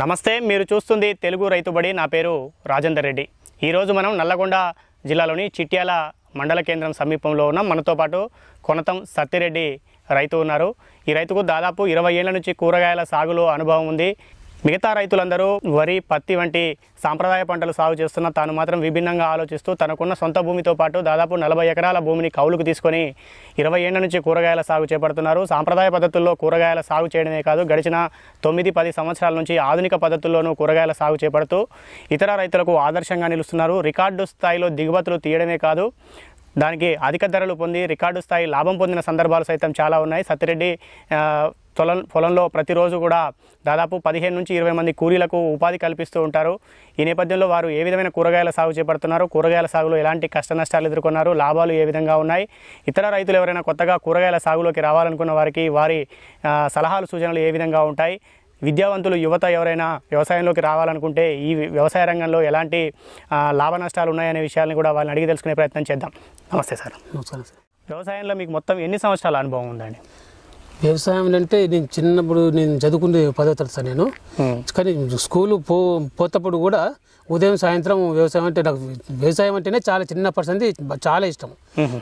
నమస్తే మీరు చూస్తుంది తెలుగు రైతుబడి నా పేరు రాజేందర్ రెడ్డి ఈరోజు మనం నల్లగొండ జిల్లాలోని చిట్యాల మండల కేంద్రం సమీపంలో ఉన్నాం మనతో పాటు కొనతం సత్తిరెడ్డి రైతు ఉన్నారు ఈ రైతుకు దాదాపు ఇరవై ఏళ్ల నుంచి కూరగాయల సాగులో అనుభవం ఉంది మిగతా రైతులందరూ వరి పత్తి వంటి సాంప్రదాయ పంటలు సాగు చేస్తున్న తాను మాత్రం విభిన్నంగా ఆలోచిస్తూ తనకున్న సొంత భూమితో పాటు దాదాపు నలభై ఎకరాల భూమిని కౌలుకు తీసుకొని ఇరవై ఏళ్ల నుంచి కూరగాయల సాగు చేపడుతున్నారు సాంప్రదాయ పద్ధతుల్లో కూరగాయల సాగు చేయడమే కాదు గడిచిన తొమ్మిది పది సంవత్సరాల నుంచి ఆధునిక పద్ధతుల్లోనూ కూరగాయల సాగు చేపడుతూ ఇతర రైతులకు ఆదర్శంగా నిలుస్తున్నారు రికార్డు స్థాయిలో దిగుబతులు తీయడమే కాదు దానికి అధిక ధరలు పొంది రికార్డు స్థాయి లాభం పొందిన సందర్భాలు సైతం చాలా ఉన్నాయి సత్తిరెడ్డి పొలం పొలంలో ప్రతిరోజు కూడా దాదాపు పదిహేను నుంచి ఇరవై మంది కూలీలకు ఉపాధి కల్పిస్తూ ఉంటారు ఈ నేపథ్యంలో వారు ఏ విధమైన కూరగాయల సాగు చేపడుతున్నారు కూరగాయల సాగులో ఎలాంటి కష్ట నష్టాలు ఎదుర్కొన్నారు లాభాలు ఏ విధంగా ఉన్నాయి ఇతర రైతులు ఎవరైనా కొత్తగా కూరగాయల సాగులోకి రావాలనుకున్న వారికి వారి సలహాలు సూచనలు ఏ విధంగా ఉంటాయి విద్యావంతులు యువత ఎవరైనా వ్యవసాయంలోకి రావాలనుకుంటే ఈ వ్యవసాయ రంగంలో ఎలాంటి లాభ నష్టాలు ఉన్నాయనే విషయాలను కూడా వాళ్ళని అడిగి తెలుసుకునే ప్రయత్నం చేద్దాం నమస్తే సార్ నమస్కారం సార్ వ్యవసాయంలో మీకు మొత్తం ఎన్ని సంవత్సరాల అనుభవం ఉందండి వ్యవసాయం అంటే నేను చిన్నప్పుడు నేను చదువుకునే పదో తరగతి సార్ నేను కానీ స్కూలు పో పోతప్పుడు కూడా ఉదయం సాయంత్రం వ్యవసాయం అంటే నాకు వ్యవసాయం అంటేనే చాలా చిన్నప్పటి నుంచి చాలా ఇష్టం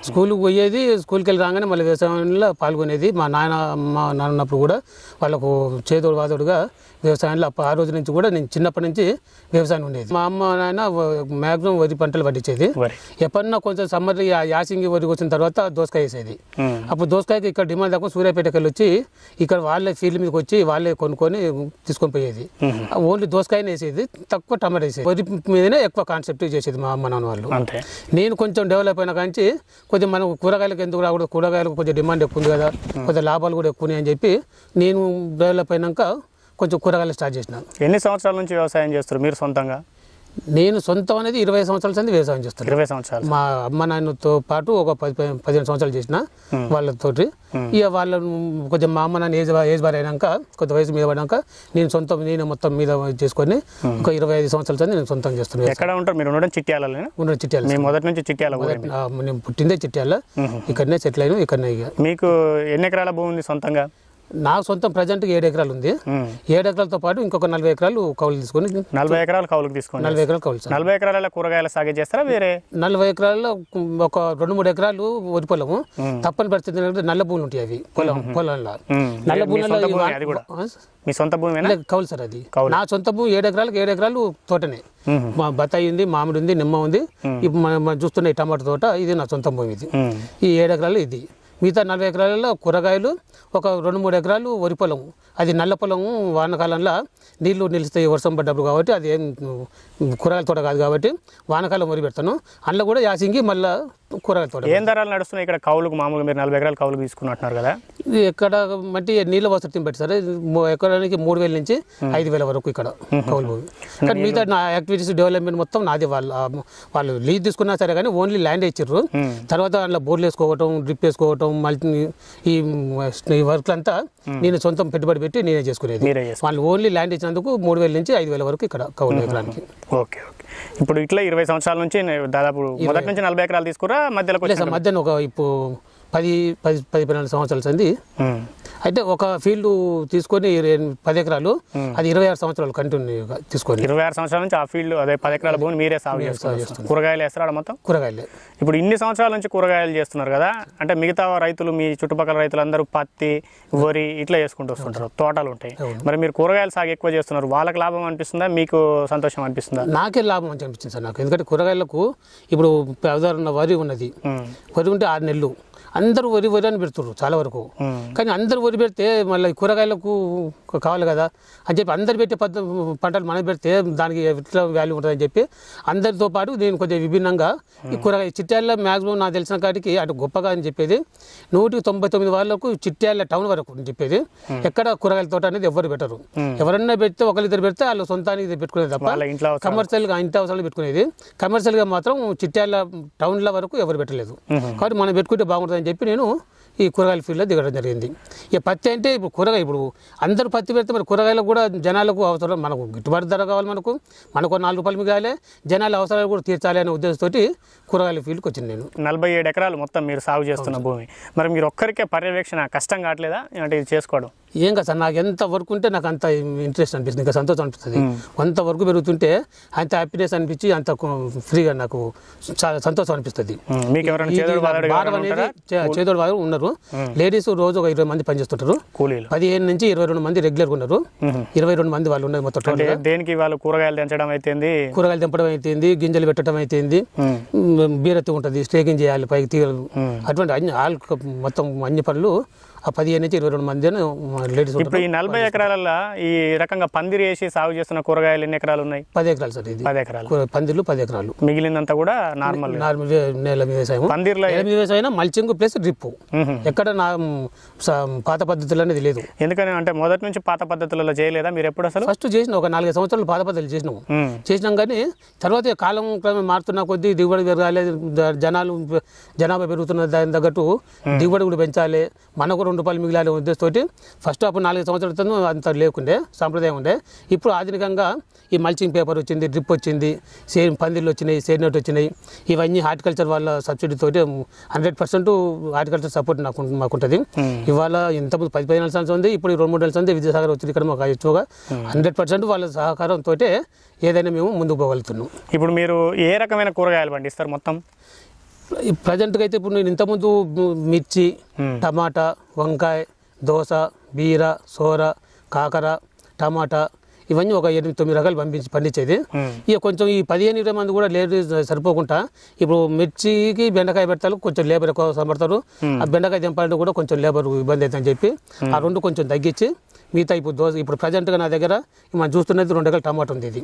స్కూల్కి పోయేది స్కూల్కి వెళ్ళి రాగానే మళ్ళీ వ్యవసాయంలో పాల్గొనేది మా నాయన మా ఉన్నప్పుడు కూడా వాళ్ళకు చేదోడు వాదోడుగా వ్యవసాయంలో ఆ రోజు నుంచి కూడా నేను చిన్నప్పటి నుంచి వ్యవసాయం ఉండేది మా అమ్మ నాయన మ్యాక్సిమం వరి పంటలు పండించేది ఎప్పుడన్నా కొంచెం సమ్మర్ యాసింగి వరికి వచ్చిన తర్వాత దోసకాయ వేసేది అప్పుడు దోసకాయకి ఇక్కడ డిమాండ్ తక్కువ సూర్యాపేటకి వచ్చి ఇక్కడ వాళ్ళే ఫీల్డ్ మీదకి వచ్చి వాళ్ళే కొనుక్కొని తీసుకొని పోయేది ఓన్లీ దోసకాయనే వేసేది తక్కువ టమాటా వేసేది వృత్తి మీదనే ఎక్కువ కాన్సెప్ట్ చేసేది మా అమ్మ నాన్న వాళ్ళు అంతే నేను కొంచెం డెవలప్ అయిన కానీ కొద్దిగా మనకు కూరగాయలకు ఎందుకు రాకూడదు కూరగాయలకు కొంచెం డిమాండ్ ఎక్కువ ఉంది కదా కొద్దిగా లాభాలు కూడా ఎక్కువ అని చెప్పి నేను డెవలప్ అయినాక కొంచెం కూరగాయలు స్టార్ట్ చేసినాను ఎన్ని సంవత్సరాల నుంచి వ్యవసాయం చేస్తారు మీరు సొంతంగా నేను సొంతం అనేది ఇరవై సంవత్సరాల సంది వ్యవసాయం చేస్తాను ఇరవై సంవత్సరాలు మా అమ్మ నాన్నతో పాటు ఒక పది పదిహేను సంవత్సరాలు చేసిన వాళ్ళతోటి ఇక వాళ్ళ కొంచెం మా అమ్మ నాన్న ఏజ్ ఏజ్ బార్ అయినాక కొంత వయసు మీద పడినాక నేను సొంతం నేను మొత్తం మీద చేసుకొని ఒక ఇరవై ఐదు సంవత్సరాల సంది నేను సొంతం చేస్తున్నాను ఎక్కడ ఉంటారు మీరు ఉండడం చిట్యాల ఉండడం చిట్యాల మొదటి నుంచి చిట్యాల నేను పుట్టిందే చిట్యాల ఇక్కడనే సెటిల్ అయినా ఇక్కడనే ఇక మీకు ఎన్ని ఎకరాల భూమి ఉంది సొంతంగా నా సొంతం ప్రజెంట్ ఏడు ఎకరాలు ఉంది ఏడు ఎకరాలతో పాటు ఇంకొక నలభై ఎకరాలు కౌలు తీసుకొని నలభై ఎకరాలు కౌలు తీసుకుని నలభై ఎకరాలు కౌలు నలభై ఎకరాల కూరగాయల సాగు చేస్తారా వేరే నలభై ఎకరాల్లో ఒక రెండు మూడు ఎకరాలు వరి పొలము తప్పని పరిస్థితి నల్ల భూములు ఉంటాయి అవి పొలం పొలంలో నల్ల భూములలో మీ సొంత భూమి కౌలు సార్ అది నా సొంత భూమి ఏడు ఎకరాలకు ఏడు ఎకరాలు తోటనే మా బత్తాయి ఉంది మామిడి ఉంది నిమ్మ ఉంది ఇప్పుడు మనం చూస్తున్న ఈ టమాటో తోట ఇది నా సొంత భూమి ఇది ఈ ఏడు ఎకరాలు ఇది మిగతా నలభై ఎకరాలలో కూరగాయలు ఒక రెండు మూడు ఎకరాలు వరి పొలం అది నల్ల పొలం వానకాలంలో నీళ్లు నిలుస్తాయి వర్షం పడ్డప్పుడు కాబట్టి అది ఏం కూరగాయల తోట కాదు కాబట్టి వానకాలం వరి పెడతాను అందులో కూడా యాసింగి మళ్ళీ కూరగాయల తోట ఏం ధరలు నడుస్తున్నాయి ఇక్కడ కౌలుకు మామూలుగా మీరు నలభై ఎకరాలు కౌలు తీసుకున్నట్టున్నారు కదా ఇది ఎక్కడ మట్టి నీళ్ళ తిని పెట్టి సార్ ఎకరానికి మూడు వేల నుంచి ఐదు వేల వరకు ఇక్కడ కౌలు భూమి కానీ మిగతా నా యాక్టివిటీస్ డెవలప్మెంట్ మొత్తం నాది వాళ్ళు వాళ్ళు లీజ్ తీసుకున్నా సరే కానీ ఓన్లీ ల్యాండ్ ఇచ్చారు తర్వాత అందులో బోర్లు వేసుకోవటం డ్రిప్ వేసుకోవటం మళ్ళీ ఈ వర్క్లు వర్క్లంతా నేను సొంతం పెట్టుబడి పెట్టి నేనే చేసుకునేది వాళ్ళు ఓన్లీ ల్యాండ్ ఇచ్చినందుకు మూడు వేల నుంచి ఐదు వేల వరకు ఇక్కడ కౌలు ఎకరానికి ఓకే ఇప్పుడు ఇట్లా ఇరవై సంవత్సరాల నుంచి దాదాపు మొదటి నుంచి నలభై ఎకరాలు తీసుకురా మధ్యలో మధ్యలో ఒక ఇప్పుడు పది పది పది పన్నెండు సంవత్సరాల సంది అయితే ఒక ఫీల్డ్ తీసుకొని పది ఎకరాలు అది ఇరవై ఆరు సంవత్సరాలు కంటిన్యూ తీసుకొని ఇరవై ఆరు సంవత్సరాల నుంచి ఆ ఫీల్డ్ అదే పది ఎకరాల భూమి మీరే సాగు చేస్తారు కూరగాయలు వేస్తారా మొత్తం కూరగాయలు ఇప్పుడు ఇన్ని సంవత్సరాల నుంచి కూరగాయలు చేస్తున్నారు కదా అంటే మిగతా రైతులు మీ చుట్టుపక్కల రైతులందరూ పత్తి వరి ఇట్లా చేసుకుంటూ వస్తుంటారు తోటలు ఉంటాయి మరి మీరు కూరగాయలు సాగు ఎక్కువ చేస్తున్నారు వాళ్ళకి లాభం అనిపిస్తుందా మీకు సంతోషం అనిపిస్తుందా నాకే లాభం అని అనిపించింది సార్ నాకు ఎందుకంటే కూరగాయలకు ఇప్పుడు ఉదాహరణ వరి ఉన్నది వరి ఉంటే ఆరు నెలలు అందరూ వరి వరి అని పెడుతున్నారు చాలా వరకు కానీ అందరూ కూడా పెడితే మళ్ళీ కూరగాయలకు కావాలి కదా అని చెప్పి అందరు పెట్టే పద్ధ పంటలు మనం పెడితే దానికి ఎట్లా వాల్యూ ఉంటుందని చెప్పి అందరితో పాటు నేను కొంచెం విభిన్నంగా ఈ కూరగాయ చిట్టాల మ్యాక్సిమం నాకు తెలిసిన కాటికి అటు గొప్పగా అని చెప్పేది నూటికి తొంభై తొమ్మిది వాళ్ళకు చిట్టాల టౌన్ వరకు అని చెప్పేది ఎక్కడ కూరగాయల తోట అనేది ఎవరు పెట్టరు ఎవరన్నా పెడితే ఒకరిద్దరు పెడితే వాళ్ళు సొంతానికి పెట్టుకునేది తప్ప కమర్షియల్గా ఇంటి అవసరాలు పెట్టుకునేది కమర్షియల్గా మాత్రం చిట్టాల టౌన్ల వరకు ఎవరు పెట్టలేదు కాబట్టి మనం పెట్టుకుంటే బాగుంటుందని చెప్పి నేను ఈ కూరగాయల ఫీల్డ్లో దిగడం జరిగింది ఇక పత్తి అంటే ఇప్పుడు కూరగాయ ఇప్పుడు అందరూ పత్తి పెడితే మరి కూరగాయలకు కూడా జనాలకు అవసరం మనకు గిట్టుబాటు ధర కావాలి మనకు మనకు నాలుగు రూపాయలు మిగాలి జనాల అవసరాలు కూడా తీర్చాలి అనే ఉద్దేశంతో కూరగాయల ఫీల్డ్కి వచ్చింది నేను నలభై ఏడు ఎకరాలు మొత్తం మీరు సాగు చేస్తున్న భూమి మరి మీరు ఒక్కరికే పర్యవేక్షణ కష్టం కావట్లేదా అంటే ఇది చేసుకోవడం ఏం కదా నాకు ఎంత వర్క్ ఉంటే నాకు అంత ఇంట్రెస్ట్ అనిపిస్తుంది ఇంకా సంతోషం అనిపిస్తుంది కొంత వర్క్ పెరుగుతుంటే అంత హ్యాపీనెస్ అనిపించి అంత ఫ్రీగా నాకు చాలా సంతోషం అనిపిస్తుంది చేదోడు బాధ ఉన్నారు ఉన్నారు లేడీస్ రోజు ఒక ఇరవై మంది పనిచేస్తుంటారు పదిహేను నుంచి ఇరవై రెండు మంది రెగ్యులర్ ఉన్నారు ఇరవై రెండు మంది వాళ్ళు ఉన్నారు మొత్తం దేనికి వాళ్ళు కూరగాయలు తెంచడం అయితేంది కూరగాయలు తెంపడం అయితేంది గింజలు పెట్టడం అయితేంది బీరత్తి ఉంటుంది స్టేకింగ్ చేయాలి పైకి తీయాలి అటువంటి అన్ని ఆల్ మొత్తం అన్ని పనులు ఆ పదిహేను నుంచి ఇరవై రెండు మంది లేడీస్ ఇప్పుడు ఈ నలభై ఎకరాలలో ఈ రకంగా పందిరి వేసి సాగు చేస్తున్న కూరగాయలు ఎన్ని ఎకరాలు ఉన్నాయి పది ఎకరాలు సార్ ఇది పది ఎకరాలు పందిర్లు పది ఎకరాలు మిగిలినంత కూడా నార్మల్ నార్మల్ నేల వ్యవసాయం పందిర్లో వ్యవసాయం మల్చింగ్ ప్లస్ డ్రిప్ ఎక్కడ నా పాత పద్ధతులు అనేది లేదు ఎందుకని అంటే మొదటి నుంచి పాత పద్ధతులలో చేయలేదా మీరు ఎప్పుడు అసలు ఫస్ట్ చేసిన ఒక నాలుగు సంవత్సరాలు పాత పద్ధతులు చేసినాము చేసినాం కానీ తర్వాత కాలం క్రమం మారుతున్న కొద్దీ దిగుబడి పెరగాలి జనాలు జనాభా పెరుగుతున్న దాని తగ్గట్టు దిగుబడి కూడా పెంచాలి మనకు రెండు రూపాయలు మిగిలాలి ఉద్దేశంతో ఫస్ట్ అప్పుడు నాలుగు సంవత్సరాల క్రితం అంత లేకుండే సంప్రదాయం ఉండే ఇప్పుడు ఆధునికంగా ఈ మల్చింగ్ పేపర్ వచ్చింది డ్రిప్ వచ్చింది సేమ్ పందిళ్ళు వచ్చినాయి సేరినట్టు వచ్చినాయి ఇవన్నీ హార్టికల్చర్ వాళ్ళ సబ్సిడీతో హండ్రెడ్ పర్సెంట్ హార్టికల్చర్ సపోర్ట్ నాకు మాకుంటుంది hmm. ఇవాళ ఇంతకుముందు పది పదిహేను సంవత్సరాలు ఉంది ఇప్పుడు రెండు మూడు నెలలు ఉంది విద్యాసాగర్ వచ్చింది ఇక్కడ మాకు ఎక్కువగా హండ్రెడ్ hmm. పర్సెంట్ వాళ్ళ సహకారంతో ఏదైనా మేము ముందుకు పోగలుగుతున్నాం ఇప్పుడు మీరు ఏ రకమైన కూరగాయలు పండిస్తారు మొత్తం ప్రజెంట్గా అయితే ఇప్పుడు నేను ఇంతకుముందు మిర్చి టమాటా వంకాయ దోశ బీర సోర కాకర టమాటా ఇవన్నీ ఒక ఎనిమిది తొమ్మిది రకాలు పంపించి పండించేది ఇక కొంచెం ఈ పదిహేను ఇరవై మంది కూడా లేబర్ సరిపోకుండా ఇప్పుడు మిర్చికి బెండకాయ పెడతారు కొంచెం లేబర్ ఎక్కువ సమర్తారు ఆ బెండకాయ దింపాలంటే కూడా కొంచెం లేబర్ ఇబ్బంది అవుతుందని చెప్పి ఆ రెండు కొంచెం తగ్గించి మిగతా ఇప్పుడు దోశ ఇప్పుడు ప్రజెంట్గా నా దగ్గర మనం చూస్తున్నది రెండు ఎకరాలు టమాటా ఉంది ఇది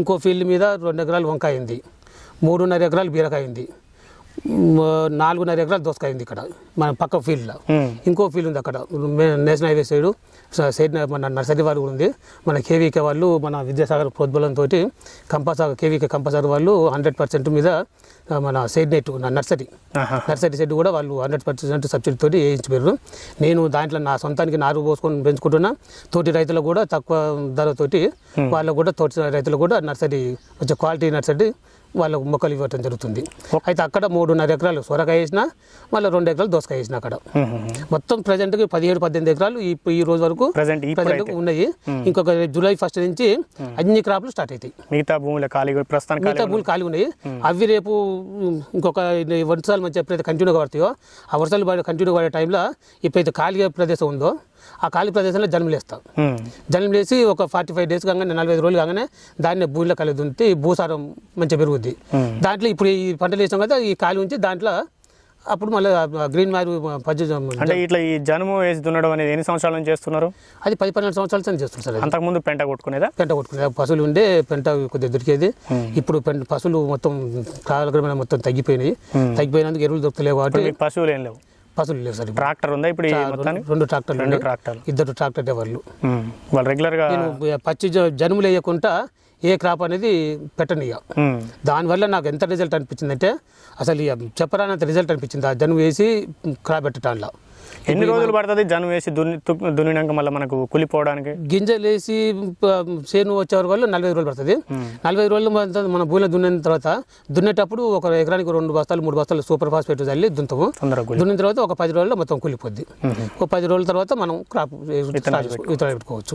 ఇంకో ఫీల్డ్ మీద రెండు ఎకరాలు వంకాయ ఉంది మూడున్నర ఎకరాలు బీరకాయ ఉంది నాలుగున్నర ఎకరాలు దోసకాయ ఉంది ఇక్కడ మన పక్క ఫీల్డ్లో ఇంకో ఫీల్డ్ ఉంది అక్కడ నేషనల్ హైవే సైడ్ సైడ్ మన నర్సరీ వాళ్ళు కూడా ఉంది మన కేవీకే వాళ్ళు మన విద్యాసాగర్ ప్రోద్బలంతో కంపాసాగర్ కేవీకే కంపాసాగర్ వాళ్ళు హండ్రెడ్ పర్సెంట్ మీద మన side net nursery nursery side కూడా వాళ్ళు హండ్రెడ్ పర్సెంట్ సబ్సిడీతో వేయించారు నేను దాంట్లో నా సొంతానికి నారు పోసుకొని పెంచుకుంటున్నా తోటి రైతులు కూడా తక్కువ ధరతోటి వాళ్ళు కూడా తోటి రైతులు కూడా నర్సరీ కొంచెం క్వాలిటీ నర్సరీ వాళ్ళకు మొక్కలు ఇవ్వటం జరుగుతుంది అయితే అక్కడ మూడున్నర ఎకరాలు సొరకాయ వేసిన మళ్ళీ రెండు ఎకరాలు దోసకాయ వేసిన అక్కడ మొత్తం ప్రజెంట్కి పదిహేడు పద్దెనిమిది ఎకరాలు ఈ రోజు వరకు ప్రజెంట్ ఉన్నాయి ఇంకొక జూలై ఫస్ట్ నుంచి అన్ని క్రాప్లు స్టార్ట్ అవుతాయి మిగతా భూములు ఖాళీ మిగతా భూములు ఖాళీ ఉన్నాయి అవి రేపు ఇంకొక వర్షాలు మంచి ఎప్పుడైతే కంటిన్యూగా పడతాయో ఆ వర్షాలు కంటిన్యూ పడే టైంలో ఇప్పుడైతే ఖాళీ ప్రదేశం ఉందో ఆ ఖాళీ ప్రదేశంలో జన్మలేస్తాం జన్మలేసి ఒక ఫార్టీ ఫైవ్ డేస్ కాగానే నలభై ఐదు రోజులు కాగానే దాన్ని భూమిలో కలిగి ఉంటే ఈ భూసారం మంచిగా పెరుగుద్ది దాంట్లో ఇప్పుడు ఈ పంటలు వేసాం కదా ఈ ఖాళీ ఉంచి దాంట్లో అప్పుడు మళ్ళీ గ్రీన్ మ్యారీ పజ్జ అంటే ఇట్లా ఈ జనుము వేసి దున్నడం అనేది ఎన్ని సంవత్సరాల నుంచి చేస్తున్నారు అది పది పన్నెండు సంవత్సరాల నుంచి చేస్తున్నారు సార్ అంతకుముందు పెంట కొట్టుకునేదా పెంట కొట్టుకునే పశువులు ఉండే పెంట కొద్దిగా దొరికేది ఇప్పుడు పశువులు మొత్తం కాలక్రమేణా మొత్తం తగ్గిపోయినాయి తగ్గిపోయినందుకు ఎరువులు దొరుకుతలేవు కాబట్టి పశువులు ఏం లేవు పసులు లేవు సార్ ట్రాక్టర్ ఉందా ఇప్పుడు రెండు ట్రాక్టర్లు రెండు ట్రాక్టర్లు ఇద్దరు ట్రాక్టర్ డ్రైవర్లు వాళ్ళు రెగ్యులర్గా పచ్చి జనుములు వేయకుండా ఏ క్రాప్ అనేది పెట్టను ఇక దానివల్ల నాకు ఎంత రిజల్ట్ అనిపించిందంటే అసలు ఇక చెప్పరానంత రిజల్ట్ అనిపించింది ఆ జనుము వేసి క్రాప్ పెట్టడంలో ఎన్ని రోజులు పడుతుంది జనం వేసి దున్ని దున్నినాక మళ్ళీ మనకు కులిపోవడానికి గింజలు వేసి చేను వచ్చే వరకు నలభై రోజులు పడుతుంది నలభై రోజులు మన భూమిలో దున్నిన తర్వాత దున్నేటప్పుడు ఒక ఎకరానికి రెండు బస్తాలు మూడు బస్తాలు సూపర్ ఫాస్ఫేట్ తల్లి దున్నుతాము దున్నిన తర్వాత ఒక పది రోజుల్లో మొత్తం కులిపోద్ది ఒక పది రోజుల తర్వాత మనం క్రాప్ పెట్టుకోవచ్చు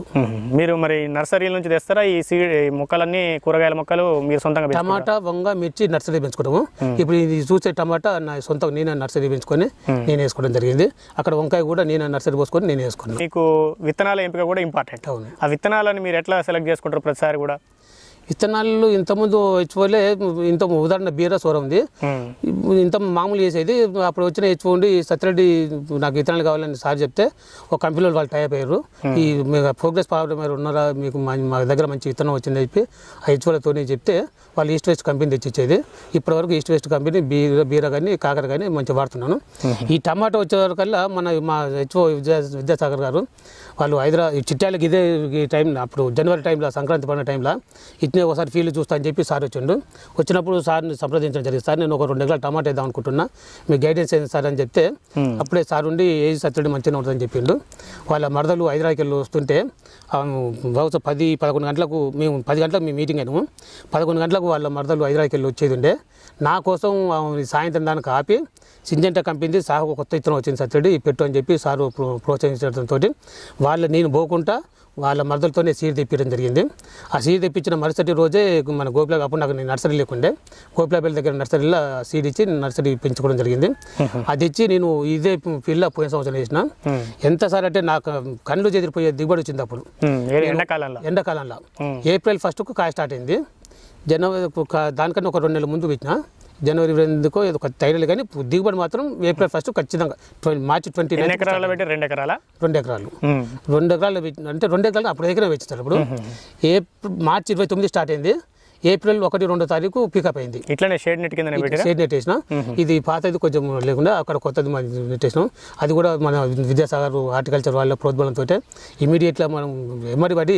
మీరు మరి నర్సరీ నుంచి తెస్తారా ఈ సీడ్ మొక్కలన్నీ కూరగాయల మొక్కలు మీరు సొంతంగా టమాటా వంగ మిర్చి నర్సరీ పెంచుకోవడము ఇప్పుడు ఇది చూసే టమాటా నా సొంతంగా నేనే నర్సరీ పెంచుకొని నేను వేసుకోవడం జరిగింది అక్కడ వంకాయ కూడా నేను నర్సరీ పోసుకొని నేను వేసుకున్నాను మీకు విత్తనాల ఎంపిక కూడా ఇంపార్టెంట్ అవును ఆ విత్తనాలను మీరు ఎట్లా సెలెక్ట్ చేసుకుంటారు ప్రతిసారి కూడా విత్తనాలు ఇంతకుముందు హెచ్ఓలే ఇంత ఉదాహరణ బీరా సోర ఉంది hmm. ఇంత మామూలు చేసేది అప్పుడు వచ్చిన హెచ్ఓ ఉండి సత్యరెడ్డి నాకు విత్తనాలు కావాలని సార్ చెప్తే ఒక కంపెనీలో వాళ్ళు టైప్ అయ్యారు hmm. ఈ ప్రోగ్రెస్ పవర్ మీరు ఉన్నారా మీకు మా దగ్గర మంచి విత్తనం వచ్చింది చెప్పి ఆ హెచ్ఓలతోనే చెప్తే వాళ్ళు ఈస్ట్ వెస్ట్ కంపెనీ తెచ్చిచ్చేది ఇప్పటి hmm. వరకు ఈస్ట్ వెస్ట్ కంపెనీ బీర బీర కానీ కాకర కానీ మంచి వాడుతున్నాను ఈ టమాటో వచ్చేవరకల్లా మన మా హెచ్ఓ విద్యా విద్యాసాగర్ గారు వాళ్ళు హైదరాబాద్ చిట్టాలకి ఇదే ఈ టైం అప్పుడు జనవరి టైంలో సంక్రాంతి పడిన టైంలో ఇట్నే ఒకసారి ఫీల్డ్ చూస్తా అని చెప్పి సార్ వచ్చిండు వచ్చినప్పుడు సార్ని సంప్రదించడం జరిగింది సార్ నేను ఒక రెండు ఎకరాల టమాటా వేద్దాం అనుకుంటున్నా మీ గైడెన్స్ ఏంది సార్ అని చెప్తే అప్పుడే సార్ ఉండి ఏ సత్యుడు మంచిగా ఉంటుందని చెప్పిండు వాళ్ళ మరదలు హైదరాబాద్కి వెళ్ళి వస్తుంటే బహుశా పది పదకొండు గంటలకు మేము పది గంటలకు మేము మీటింగ్ అయినాము పదకొండు గంటలకు వాళ్ళ మరదలు హైదరాబాద్కి వెళ్ళి వచ్చేది ఉండే నా కోసం సాయంత్రం దానికి ఆపి సింజెంటా కంపెనీ సార్ కొత్త ఇతను వచ్చింది సత్యుడు పెట్టు అని చెప్పి సార్ ప్రోత్సహించడంతో వాళ్ళు నేను పోకుండా వాళ్ళ మరదలతోనే సీడ్ తెప్పించడం జరిగింది ఆ సీడ్ తెప్పించిన మరుసటి రోజే మన గోపిలా అప్పుడు నాకు నర్సరీ లేకుండే గోపిలాబెల్ దగ్గర నర్సరీలో సీడ్ ఇచ్చి నర్సరీ పెంచుకోవడం జరిగింది అది ఇచ్చి నేను ఇదే ఫీల్డ్లో పోయిన సంవత్సరం వేసిన ఎంతసారి అంటే నాకు కళ్ళు చెదిరిపోయే దిగుబడి వచ్చింది అప్పుడు ఎండాకాలంలో ఎండాకాలంలో ఏప్రిల్ ఫస్ట్కు కాయ స్టార్ట్ అయింది జనవరి దానికన్నా ఒక రెండు నెలల ముందు పెట్టినా జనవరి ఎందుకో ఏదో తైరలు కానీ దిగుబడి మాత్రం ఏప్రిల్ ఫస్ట్ ఖచ్చితంగా మార్చి ట్వంటీ నైన్ ఎకరాలు పెట్టి రెండు ఎకరాల రెండు ఎకరాలు రెండు ఎకరాలు అంటే రెండు ఎకరాలు అప్పుడు దగ్గర పెంచుతారు ఇప్పుడు ఏప్రిల్ మార్చి ఇరవై తొమ్మిది స్టార్ట్ అయింది ఏప్రిల్ ఒకటి రెండో తారీఖు పికప్ అయింది ఇట్లానే షేడ్ నెట్ కింద షేడ్ నెట్ వేసిన ఇది పాతది కొంచెం లేకుండా అక్కడ కొత్తది నెట్ వేసినాం అది కూడా మన విద్యాసాగర్ హార్టికల్చర్ వాళ్ళ ప్రోద్బలంతో ఇమీడియట్గా మనం ఎమ్మడి పడి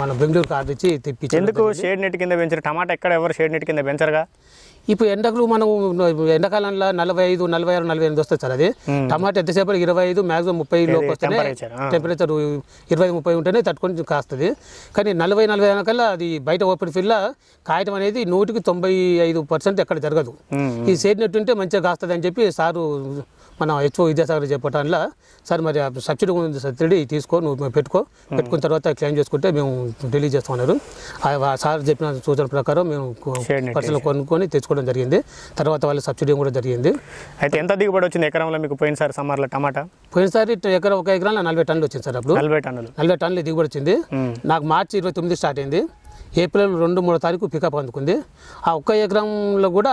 మన బెంగళూరు కార్డు ఇచ్చి తెప్పించి ఎందుకు షేడ్ నెట్ కింద పెంచారు టమాటా ఎక్కడ ఎవరు షేడ్ నెట్ కింద పెంచరుగా ఇప్పుడు ఎండకు మనం ఎండాకాలంలో నలభై ఐదు నలభై ఆరు నలభై ఎనిమిది వస్తుంది సార్ అది టమాటా ఎంతసేపు ఇరవై ఐదు మాక్సిమం ముప్పై లోపు వస్తే టెంపరేచర్ ఇరవై ముప్పై ఉంటేనే తట్టుకొని కాస్తుంది కానీ నలభై నలభై వెనకాల అది బయట ఓపెన్ ఫీల్డ్లో కాయటం అనేది నూటికి తొంభై ఐదు పర్సెంట్ ఎక్కడ జరగదు సేడ్ నెట్ ఉంటే మంచిగా కాస్తుంది అని చెప్పి సారు మన హెచ్ఓ విద్యాసాగర్ చెప్పటంలో సార్ మరి సబ్సిడీ ఉంది సబ్సిడీ తీసుకో నువ్వు పెట్టుకో పెట్టుకున్న తర్వాత క్లెయిమ్ చేసుకుంటే మేము రిలీజ్ చేస్తామన్నారు సార్ చెప్పిన సూచన ప్రకారం మేము పర్సనల్ కొనుక్కొని తెచ్చుకుంటాం తీసుకోవడం జరిగింది తర్వాత వాళ్ళు సబ్సిడీ కూడా జరిగింది అయితే ఎంత దిగుబడి వచ్చింది ఎకరంలో మీకు పోయినసారి సమ్మర్లో టమాటా పోయినసారి ఎకరం ఒక ఎకరంలో నలభై టన్నులు వచ్చింది సార్ అప్పుడు నలభై టన్నులు నలభై టన్నులు దిగుబడి వచ్చింది నాకు మార్చి ఇరవై తొమ్మిది స్టార్ట్ అయింది ఏప్రిల్ రెండు మూడో తారీఖు పికప్ అందుకుంది ఆ ఒక్క ఎకరంలో కూడా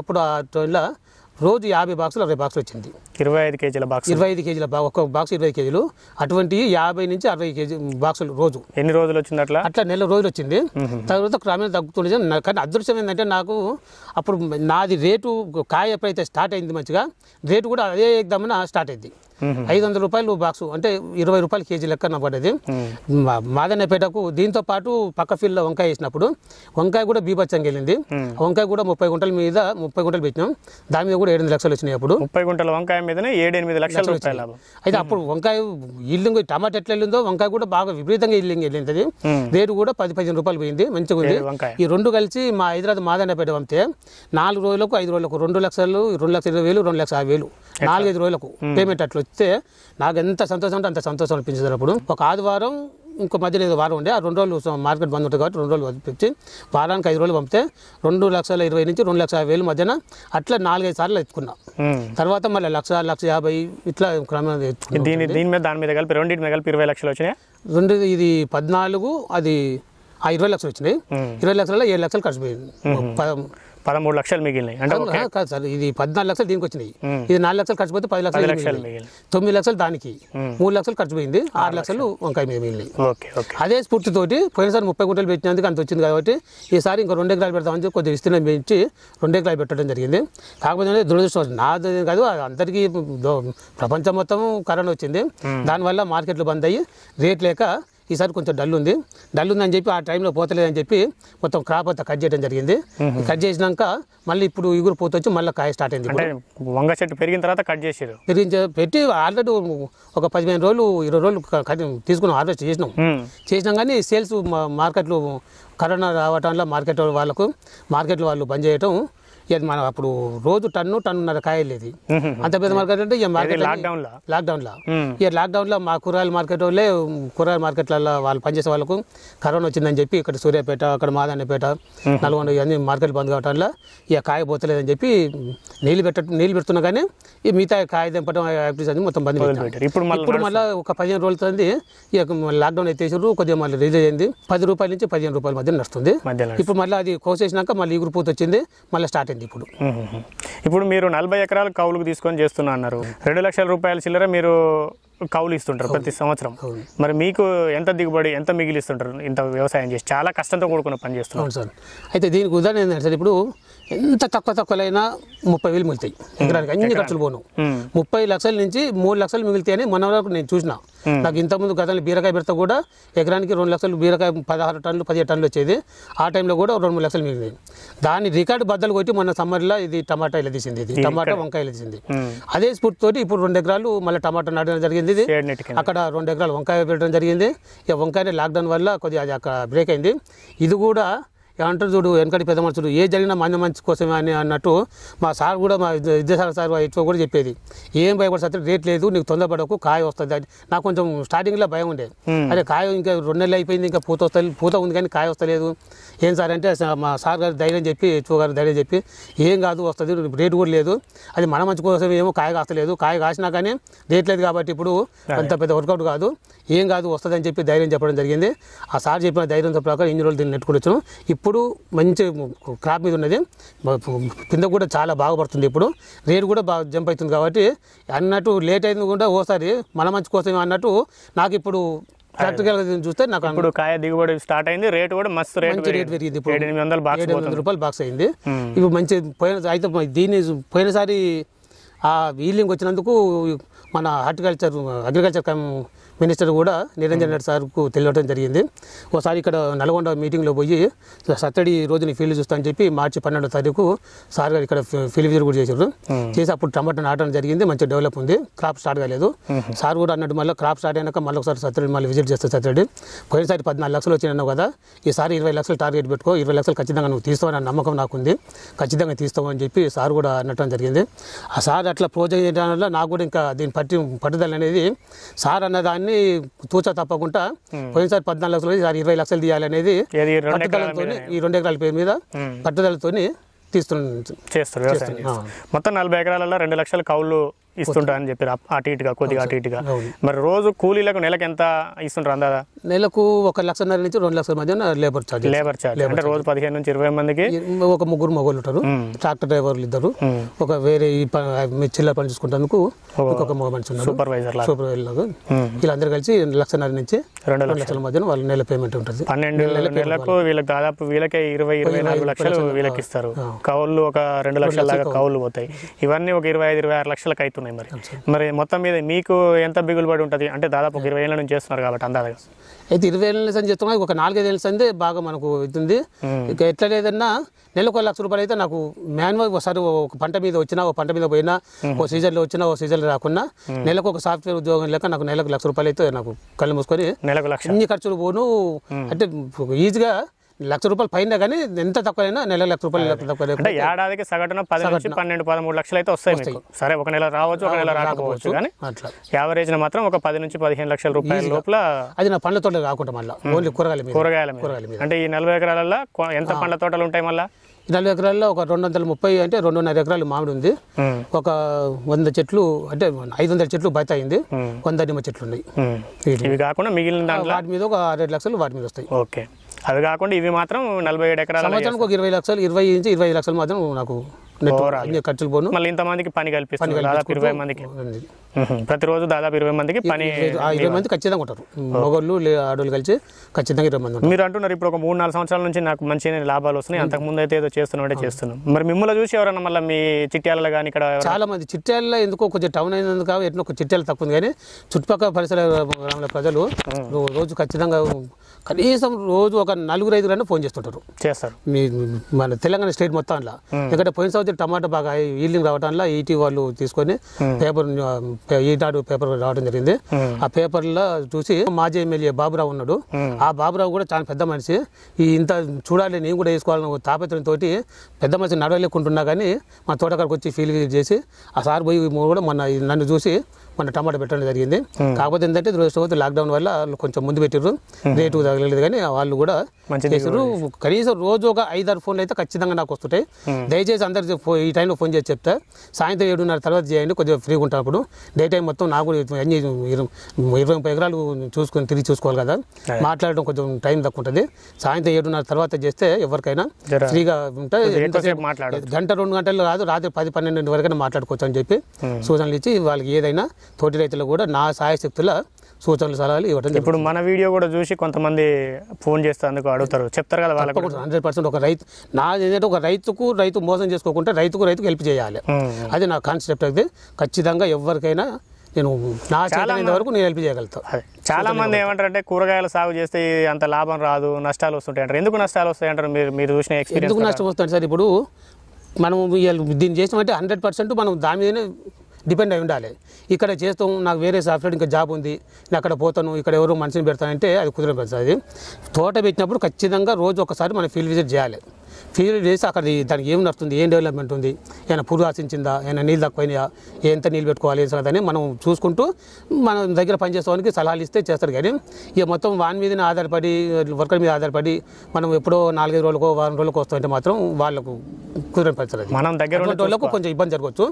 అప్పుడు ఆ ట్రైన్లో రోజు యాభై బాక్సులు అరవై బాక్సులు వచ్చింది ఇరవై ఐదు కేజీల బాక్స్ ఇరవై ఐదు కేజీల ఒక్కొక్క బాక్స్ ఇరవై కేజీలు అటువంటి యాభై నుంచి అరవై కేజీ బాక్సులు రోజు ఎన్ని రోజులు వచ్చింది అట్లా అట్లా నెల రోజులు వచ్చింది తర్వాత క్రమేణ తగ్గుతుంది కానీ అదృష్టం ఏంటంటే నాకు అప్పుడు నాది రేటు కాయ ఎప్పుడైతే స్టార్ట్ అయింది మంచిగా రేటు కూడా అదే ఎగ్దామన స్టార్ట్ అయింది ఐదు వందల రూపాయలు బాక్సు అంటే ఇరవై రూపాయలు కేజీ లెక్కన పడ్డది మాదన్నపేటకు దీంతో పాటు పక్క ఫీల్డ్లో వంకాయ వేసినప్పుడు వంకాయ కూడా బీభత్సంగా వెళ్ళింది వంకాయ కూడా ముప్పై గుంటల మీద ముప్పై గుంటలు పెట్టినాం దాని మీద కూడా ఏడు లక్షలు వచ్చినాయి అప్పుడు ముప్పై గుంటల వంకాయ మీదనే ఏడెనిమిది లక్షలు అయితే అప్పుడు వంకాయ ఇల్లింగ్ టమాటా ఎట్లా వెళ్ళిందో వంకాయ కూడా బాగా విపరీతంగా ఇల్లింగ్ వెళ్ళింది రేటు కూడా పది పదిహేను రూపాయలు పోయింది మంచిగా ఉంది ఈ రెండు కలిసి మా హైదరాబాద్ మాదన్నపేట పంపితే నాలుగు రోజులకు ఐదు రోజులకు రెండు లక్షలు రెండు లక్షల ఇరవై వేలు రెండు లక్షల యాభై వేలు నాలుగైదు రోజులకు పేమెంట్ అట్లా చెప్తే నాకు ఎంత సంతోషం అంటే అంత సంతోషం అనిపించింది అప్పుడు ఒక ఆదివారం ఇంకో మధ్యలో ఏదో వారం ఉండే ఆ రెండు రోజులు మార్కెట్ బంద్ ఉంటుంది కాబట్టి రెండు రోజులు పంపించి వారానికి ఐదు రోజులు పంపితే రెండు లక్షల ఇరవై నుంచి రెండు లక్షల యాభై వేలు మధ్యన అట్లా నాలుగైదు సార్లు ఎత్తుకున్నా తర్వాత మళ్ళీ లక్ష లక్ష యాభై ఇట్లా క్రమం దీని దీని మీద దాని మీద కలిపి రెండింటి మీద కలిపి ఇరవై లక్షలు వచ్చినాయి రెండు ఇది పద్నాలుగు అది ఆ ఇరవై లక్షలు వచ్చినాయి ఇరవై లక్షలలో ఏడు లక్షలు ఖర్చు పోయింది పదమూడు లక్షలు మిగిలినాయి అంటే కాదు సార్ ఇది పద్నాలుగు లక్షలు దీనికి వచ్చినాయి ఇది నాలుగు లక్షలు ఖర్చు పోతే పది లక్షలు లక్షలు తొమ్మిది లక్షలు దానికి మూడు లక్షలు ఖర్చు పోయింది ఆరు లక్షలు వంకాయ మీద మిగిలినాయి అదే స్ఫూర్తితోటి పోయినసారి ముప్పై గుంటలు పెట్టినందుకు అంత వచ్చింది కాబట్టి ఈసారి ఇంకా రెండు ఎకరాలు పెడతామని చెప్పి కొద్దిగా విస్తీర్ణం పెంచి రెండు ఎకరాలు పెట్టడం జరిగింది కాకపోతే దురదృష్టం నాది కాదు అందరికీ ప్రపంచం మొత్తం కరోనా వచ్చింది దానివల్ల మార్కెట్లు బంద్ అయ్యి రేట్ లేక ఈసారి కొంచెం డల్ ఉంది డల్ ఉందని చెప్పి ఆ టైంలో పోతలేదని చెప్పి మొత్తం క్రాప్ అంతా కట్ చేయడం జరిగింది కట్ చేసినాక మళ్ళీ ఇప్పుడు ఇగురు పోతొచ్చి మళ్ళీ కాయ స్టార్ట్ అయింది వంగ చెట్టు పెరిగిన తర్వాత కట్ చేసి పెరిగించే పెట్టి ఆల్రెడీ ఒక పదిహేను రోజులు ఇరవై రోజులు తీసుకున్నాం హార్వెస్ట్ చేసినాం చేసినాం కానీ సేల్స్ మార్కెట్లు కరోనా రావటంలో మార్కెట్ వాళ్ళకు మార్కెట్లో వాళ్ళు బంద్ చేయటం ఇది మనం అప్పుడు రోజు టన్ను టన్నున్నర కాయలు ఇది అంత పెద్ద మార్కెట్ అంటే లాక్డౌన్ మార్కెట్ లాక్డౌన్లో లాక్డౌన్లో ఇక లో మా కూరగాయల మార్కెట్ వాళ్ళే కూరగాయల మార్కెట్లలో వాళ్ళు పనిచేసే వాళ్ళకు కరోనా వచ్చిందని చెప్పి ఇక్కడ సూర్యాపేట అక్కడ మాదాన్నపేట నల్గొండ ఇవన్నీ మార్కెట్ బంద్ కావటంలో ఇక కాయ పోతలేదని చెప్పి నీళ్ళు పెట్ట నీళ్ళు పెడుతున్నా కానీ ఈ మిగతా కాయ దింపడం యాక్టివిటీస్ మొత్తం బంద్ ఇప్పుడు మళ్ళీ ఒక పదిహేను రోజుల తింది ఇక లాక్డౌన్ అయితే కొద్దిగా మళ్ళీ రిలీజ్ అయింది పది రూపాయల నుంచి పదిహేను రూపాయల మధ్య నడుస్తుంది ఇప్పుడు మళ్ళీ అది కోసేసినాక మళ్ళీ ఈగురు పూత వచ్చింది మళ్ళీ స్టార్ట్ లేదండి ఇప్పుడు ఇప్పుడు మీరు నలభై ఎకరాలు కౌలుకు తీసుకొని చేస్తున్నా అన్నారు రెండు లక్షల రూపాయల చిల్లర మీరు కౌలు ఇస్తుంటారు ప్రతి సంవత్సరం మరి మీకు ఎంత దిగుబడి ఎంత మిగిలిస్తుంటారు ఇంత వ్యవసాయం చేసి చాలా కష్టంతో కూడుకున్న పని చేస్తున్నారు సార్ అయితే దీనికి ఉదాహరణ ఏంటంటే సార్ ఇప్పుడు ఎంత తక్కువ తక్కువలైనా ముప్పై వేలు మిగులుతాయి ఎకరానికి అన్ని ఖర్చులు పోను ముప్పై లక్షల నుంచి మూడు లక్షలు మిగులుతాయని మన వరకు నేను చూసినా నాకు ఇంతకుముందు గతంలో బీరకాయ పెడితే కూడా ఎకరానికి రెండు లక్షలు బీరకాయ పదహారు టన్నులు పదిహేను టన్నులు వచ్చేది ఆ టైంలో కూడా రెండు మూడు లక్షలు మిగిలింది దాని రికార్డు బద్దలు కొట్టి మొన్న సమ్మర్లో ఇది టమాటా ఇలా తీసింది ఇది టమాటా వంకాయలు తీసింది అదే స్ఫూర్తితోటి ఇప్పుడు రెండు ఎకరాలు మళ్ళీ టమాటా నాటడం జరిగింది ఇది అక్కడ రెండు ఎకరాలు వంకాయ పెట్టడం జరిగింది ఈ వంకాయ లాక్డౌన్ వల్ల కొద్దిగా అది అక్కడ బ్రేక్ అయింది ఇది కూడా అంటారు చూడు వెనకటి పెద్ద చూడు ఏ జరిగినా మంది మంచి కోసమే అని అన్నట్టు మా సార్ కూడా మా విద్యాసాగర్ సార్ ఇట్లా కూడా చెప్పేది ఏం భయపడి సత్యం రేట్ లేదు నీకు తొందరపడకు కాయ వస్తుంది అని నాకు కొంచెం స్టార్టింగ్లో భయం ఉండే అదే కాయ ఇంకా రెండు నెలలు అయిపోయింది ఇంకా పూత వస్తుంది పూత ఉంది కానీ కాయ వస్తలేదు ఏం సార్ అంటే మా సార్ గారు ధైర్యం చెప్పి హెచ్ఓ గారు ధైర్యం చెప్పి ఏం కాదు వస్తుంది రేటు కూడా లేదు అది మన మంచి కోసం ఏమో కాయ కాస్తలేదు కాయ కాసినా కానీ రేట్ లేదు కాబట్టి ఇప్పుడు అంత పెద్ద వర్కౌట్ కాదు ఏం కాదు వస్తుంది అని చెప్పి ధైర్యం చెప్పడం జరిగింది ఆ సార్ చెప్పిన ధైర్యంతో ప్రకారం ఇన్ని రోజులు దీన్ని నెట్టుకుని వచ్చాను ఇప్పుడు ఎప్పుడు మంచి క్రాప్ మీద ఉన్నది కింద కూడా చాలా బాగుపడుతుంది ఇప్పుడు రేటు కూడా బాగా జంప్ అవుతుంది కాబట్టి అన్నట్టు లేట్ అయింది కూడా ఓసారి మన మంచి కోసం అన్నట్టు నాకు ఇప్పుడు చూస్తే నాకు ఇప్పుడు కాయ దిగుబడి స్టార్ట్ అయింది రేటు కూడా మస్తు రేట్ మంచి రేట్ పెరిగింది ఇప్పుడు ఎనిమిది వందల బాక్స్ ఏడు వందల రూపాయలు బాక్స్ అయింది ఇప్పుడు మంచి పోయిన అయితే దీన్ని పోయినసారి ఆ వీలింగ్ వచ్చినందుకు మన హార్టికల్చర్ అగ్రికల్చర్ మినిస్టర్ కూడా నిరంజన్ రెడ్డి సార్కు తెలియడం జరిగింది ఒకసారి ఇక్కడ నల్గొండ మీటింగ్లో పోయి సత్తడి రోజుని ఫీల్డ్ చూస్తా అని చెప్పి మార్చి పన్నెండో తారీఖు సార్ గారు ఇక్కడ ఫీల్డ్ విజిట్ కూడా చేశారు చేసి అప్పుడు టమాటా నాటడం జరిగింది మంచి డెవలప్ ఉంది క్రాప్ స్టార్ట్ కాలేదు సార్ కూడా అన్నట్టు మళ్ళీ క్రాప్ స్టార్ట్ అయినాక మళ్ళీ ఒకసారి సత్తడి మళ్ళీ విజిట్ చేస్తే సత్తడి పోయినసారి పద్నాలుగు లక్షలు వచ్చినావు కదా ఈసారి ఇరవై లక్షలు టార్గెట్ పెట్టుకో ఇరవై లక్షలు ఖచ్చితంగా నువ్వు తీస్తావని నమ్మకం నాకుంది ఖచ్చితంగా తీస్తావు అని చెప్పి సార్ కూడా అనటం జరిగింది ఆ సార్ అట్లా ప్రోజెక్ట్ చేయడం వల్ల నాకు కూడా ఇంకా దీని పట్టి పట్టుదల అనేది సార్ అన్నదాన్ని దాన్ని తూచా తప్పకుండా పోయినసారి పద్నాలుగు లక్షలు ఈసారి ఇరవై లక్షలు తీయాలి అనేది పట్టుదలతో ఈ రెండు ఎకరాల పేరు మీద పట్టుదలతో తీస్తున్నాం చేస్తారు మొత్తం నలభై ఎకరాలలో రెండు లక్షల కౌలు ఇస్తుంటారని చెప్పారు అటు ఇటుగా కొద్దిగా అటు ఇటుగా మరి రోజు కూలీలకు నెలకు ఎంత ఇస్తుంటారు అందా నెలకు ఒక లక్షన్నర నుంచి రెండు లక్షల మధ్య లేబర్ ఛార్జ్ లేబర్ ఛార్జ్ అంటే రోజు పదిహేను నుంచి ఇరవై మందికి ఒక ముగ్గురు మగవాళ్ళు ఉంటారు ట్రాక్టర్ డ్రైవర్లు ఇద్దరు ఒక వేరే చిల్లర పని చూసుకుంటందుకు ఒక మగ మనిషి ఉన్నారు సూపర్వైజర్ సూపర్వైజర్ లాగా వీళ్ళందరూ కలిసి లక్షన్నర నుంచి రెండు లక్షల మధ్య వాళ్ళ నెల పేమెంట్ ఉంటుంది పన్నెండు నెలలకు వీళ్ళకి దాదాపు వీళ్ళకే ఇరవై ఇరవై నాలుగు లక్షలు వీళ్ళకి ఇస్తారు కౌళ్ళు ఒక రెండు లక్షల దాకా కౌళ్ళు పోతాయి ఇవన్నీ ఒక ఇరవై ఐదు ఇరవై ఆరు లక్షలకు అవుతున్నాయి ఉన్నాయి మరి మరి మొత్తం మీద మీకు ఎంత పడి ఉంటుంది అంటే దాదాపు ఒక ఇరవై ఏళ్ళ నుంచి చేస్తున్నారు కాబట్టి అందాలుగా అయితే ఇరవై ఏళ్ళ నుంచి చేస్తున్నా ఒక నాలుగైదు ఏళ్ళ సందే బాగా మనకు ఇస్తుంది ఇక ఎట్లా లేదన్నా నెలకు ఒక లక్ష రూపాయలు అయితే నాకు మాన్యువల్ ఒకసారి ఒక పంట మీద వచ్చినా ఒక పంట మీద పోయినా ఒక సీజన్లో వచ్చినా ఒక సీజన్లో రాకుండా నెలకు ఒక సాఫ్ట్వేర్ ఉద్యోగం లేక నాకు నెలకు లక్ష రూపాయలు అయితే నాకు కళ్ళు మూసుకొని నెలకు లక్ష అన్ని ఖర్చులు పోను అంటే ఈజీగా లక్ష రూపాయలు పైన కానీ ఎంత తక్కువైనా నెల లక్ష రూపాయలు తక్కువ ఏడాదికి సగటున పది పన్నెండు పదమూడు లక్షలు అయితే వస్తాయి సరే ఒక నెల రావచ్చు ఒక నెల రాకపోవచ్చు కానీ యావరేజ్ మాత్రం ఒక పది నుంచి పదిహేను లక్షల రూపాయల లోపల అది నా పండ్ల తోటలు రాకుండా మళ్ళీ ఓన్లీ కూరగాయల కూరగాయల కూరగాయల అంటే ఈ నలభై ఎకరాలలో ఎంత పండ్ల తోటలు ఉంటాయి మళ్ళీ నలభై ఎకరాల్లో ఒక రెండు వందల ముప్పై అంటే రెండున్నర ఎకరాలు మామిడి ఉంది ఒక వంద చెట్లు అంటే ఐదు వందల చెట్లు బయట అయింది వంద నిమ్మ చెట్లు ఉన్నాయి ఇవి కాకుండా మిగిలిన వాటి మీద ఒక ఆరేడు లక్షలు వాటి మీద వస్తాయి ఓకే అవి కాకుండా ఇవి మాత్రం నలభై ఏడు ఎకరాల సంవత్సరానికి ఒక ఇరవై లక్షలు ఇరవై నుంచి ఇరవై లక్షలు మాత్రం నాకు ఖర్చులు పోను మళ్ళీ ఇంతమందికి పని కల్పిస్తుంది ఇరవై మందికి ప్రతిరోజు దాదాపు ఇరవై మందికి పని ఇరవై మంది ఖచ్చితంగా ఉంటారు మొగళ్ళు ఆడోళ్ళు కలిసి ఖచ్చితంగా ఇరవై మంది మీరు అంటున్నారు ఇప్పుడు ఒక మూడు నాలుగు సంవత్సరాల నుంచి నాకు మంచి లాభాలు వస్తున్నాయి అంతకు ముందు అయితే ఏదో చేస్తున్నామంటే చేస్తున్నాం మరి మిమ్మల్ని చూసి ఎవరన్నా మళ్ళీ మీ చిట్యాలలో కానీ ఇక్కడ చాలా మంది చిట్యాలలో ఎందుకో కొంచెం టౌన్ అయినందుకు ఎట్లా ఒక చిట్యాలు తక్కువ ఉంది కానీ చుట్టుపక్కల పరిసర గ్రామంలో ప్రజలు రోజు ఖచ్చితంగా కనీసం రోజు ఒక నలుగురు ఐదుగురు అయినా ఫోన్ చేస్తుంటారు చేస్తారు మీ మన తెలంగాణ స్టేట్ మొత్తం అలా ఎందుకంటే పోయిన సంవత్సరం టమాటా బాగా ఈల్డింగ్ వల్ల ఈటీ వాళ్ళు తీసుకొని పేపర్ ఈనాడు పేపర్ రావడం జరిగింది ఆ పేపర్లో చూసి మాజీ ఎమ్మెల్యే బాబురావు ఉన్నాడు ఆ బాబురావు కూడా చాలా పెద్ద మనిషి ఈ ఇంత చూడాలి నేను కూడా వేసుకోవాలని తాపత్రంతో పెద్ద మనిషి నడవలేకుంటున్నా కానీ మా తోటకాడికి వచ్చి ఫీల్ చేసి ఆ సార్ పోయి కూడా మొన్న నన్ను చూసి మన టమాటా పెట్టడం జరిగింది కాకపోతే ఏంటంటే దురదృష్టవతి లాక్డౌన్ వల్ల కొంచెం ముందు పెట్టారు రేటు తగలేదు కానీ వాళ్ళు కూడా చేశారు కనీసం రోజు ఒక ఐదారు ఫోన్లు అయితే ఖచ్చితంగా నాకు వస్తుంటాయి దయచేసి అందరు ఈ టైంలో ఫోన్ చేసి చెప్తా సాయంత్రం ఏడున్నర తర్వాత చేయండి కొంచెం ఫ్రీగా ఉంటాను అప్పుడు డే టైం మొత్తం నాకు అన్ని ఇరవై ముప్పై ఎకరాలు చూసుకొని తిరిగి చూసుకోవాలి కదా మాట్లాడడం కొంచెం టైం తక్కువ ఉంటుంది సాయంత్రం ఏడున్నర తర్వాత చేస్తే ఎవరికైనా ఫ్రీగా ఉంటే గంట రెండు గంటలు కాదు రాత్రి పది పన్నెండు వరకైనా మాట్లాడుకోవచ్చు అని చెప్పి సూచనలు ఇచ్చి వాళ్ళకి ఏదైనా తోటి రైతులు కూడా నా సాయశక్తుల సూచనలు సలహాలు ఇవ్వడం ఇప్పుడు మన వీడియో కూడా చూసి కొంతమంది ఫోన్ చేస్తే అందుకు అడుగుతారు చెప్తారు కదా వాళ్ళకు హండ్రెడ్ పర్సెంట్ ఒక రైతు నా ఏంటంటే ఒక రైతుకు రైతు మోసం చేసుకోకుండా రైతుకు రైతుకు హెల్ప్ చేయాలి అది నా కాన్సెప్ట్ అయితే ఖచ్చితంగా ఎవరికైనా నేను నా చేతనైన వరకు నేను హెల్ప్ చేయగలుగుతా చాలా మంది ఏమంటారంటే కూరగాయల సాగు చేస్తే అంత లాభం రాదు నష్టాలు వస్తుంటాయి అంటారు ఎందుకు నష్టాలు వస్తాయి అంటారు మీరు మీరు చూసిన ఎక్స్పీరియన్స్ ఎందుకు నష్టం వస్తుంది సార్ ఇప్పుడు మనం దీన్ని చేసినామంటే హండ్రెడ్ పర్సెంట్ మనం దాని మీదనే డిపెండ్ అయి ఉండాలి ఇక్కడ చేస్తాం నాకు వేరే సాఫ్ట్వేర్ ఇంకా జాబ్ ఉంది నేను అక్కడ పోతాను ఇక్కడ ఎవరు మనిషిని పెడతానంటే అది కుదరం పెడతాది తోట పెట్టినప్పుడు ఖచ్చితంగా రోజు ఒకసారి మనం ఫీల్డ్ విజిట్ చేయాలి థియరీ చేసి అక్కడ దానికి ఏం నడుస్తుంది ఏం డెవలప్మెంట్ ఉంది ఏమైనా పురుగు ఆశించిందా ఏమైనా నీళ్ళు తక్కువైనాయా ఎంత నీళ్ళు పెట్టుకోవాలి అని మనం చూసుకుంటూ మనం దగ్గర పనిచేసేవానికి సలహాలు ఇస్తే చేస్తారు కానీ ఇక మొత్తం వాన్ మీదనే ఆధారపడి వర్కర్ మీద ఆధారపడి మనం ఎప్పుడో నాలుగైదు రోజులకో వారం రోజులకు వస్తామంటే మాత్రం వాళ్ళకు కుదిరిన పరిస్థితి మనం దగ్గర వాళ్ళకు కొంచెం ఇబ్బంది జరగవచ్చు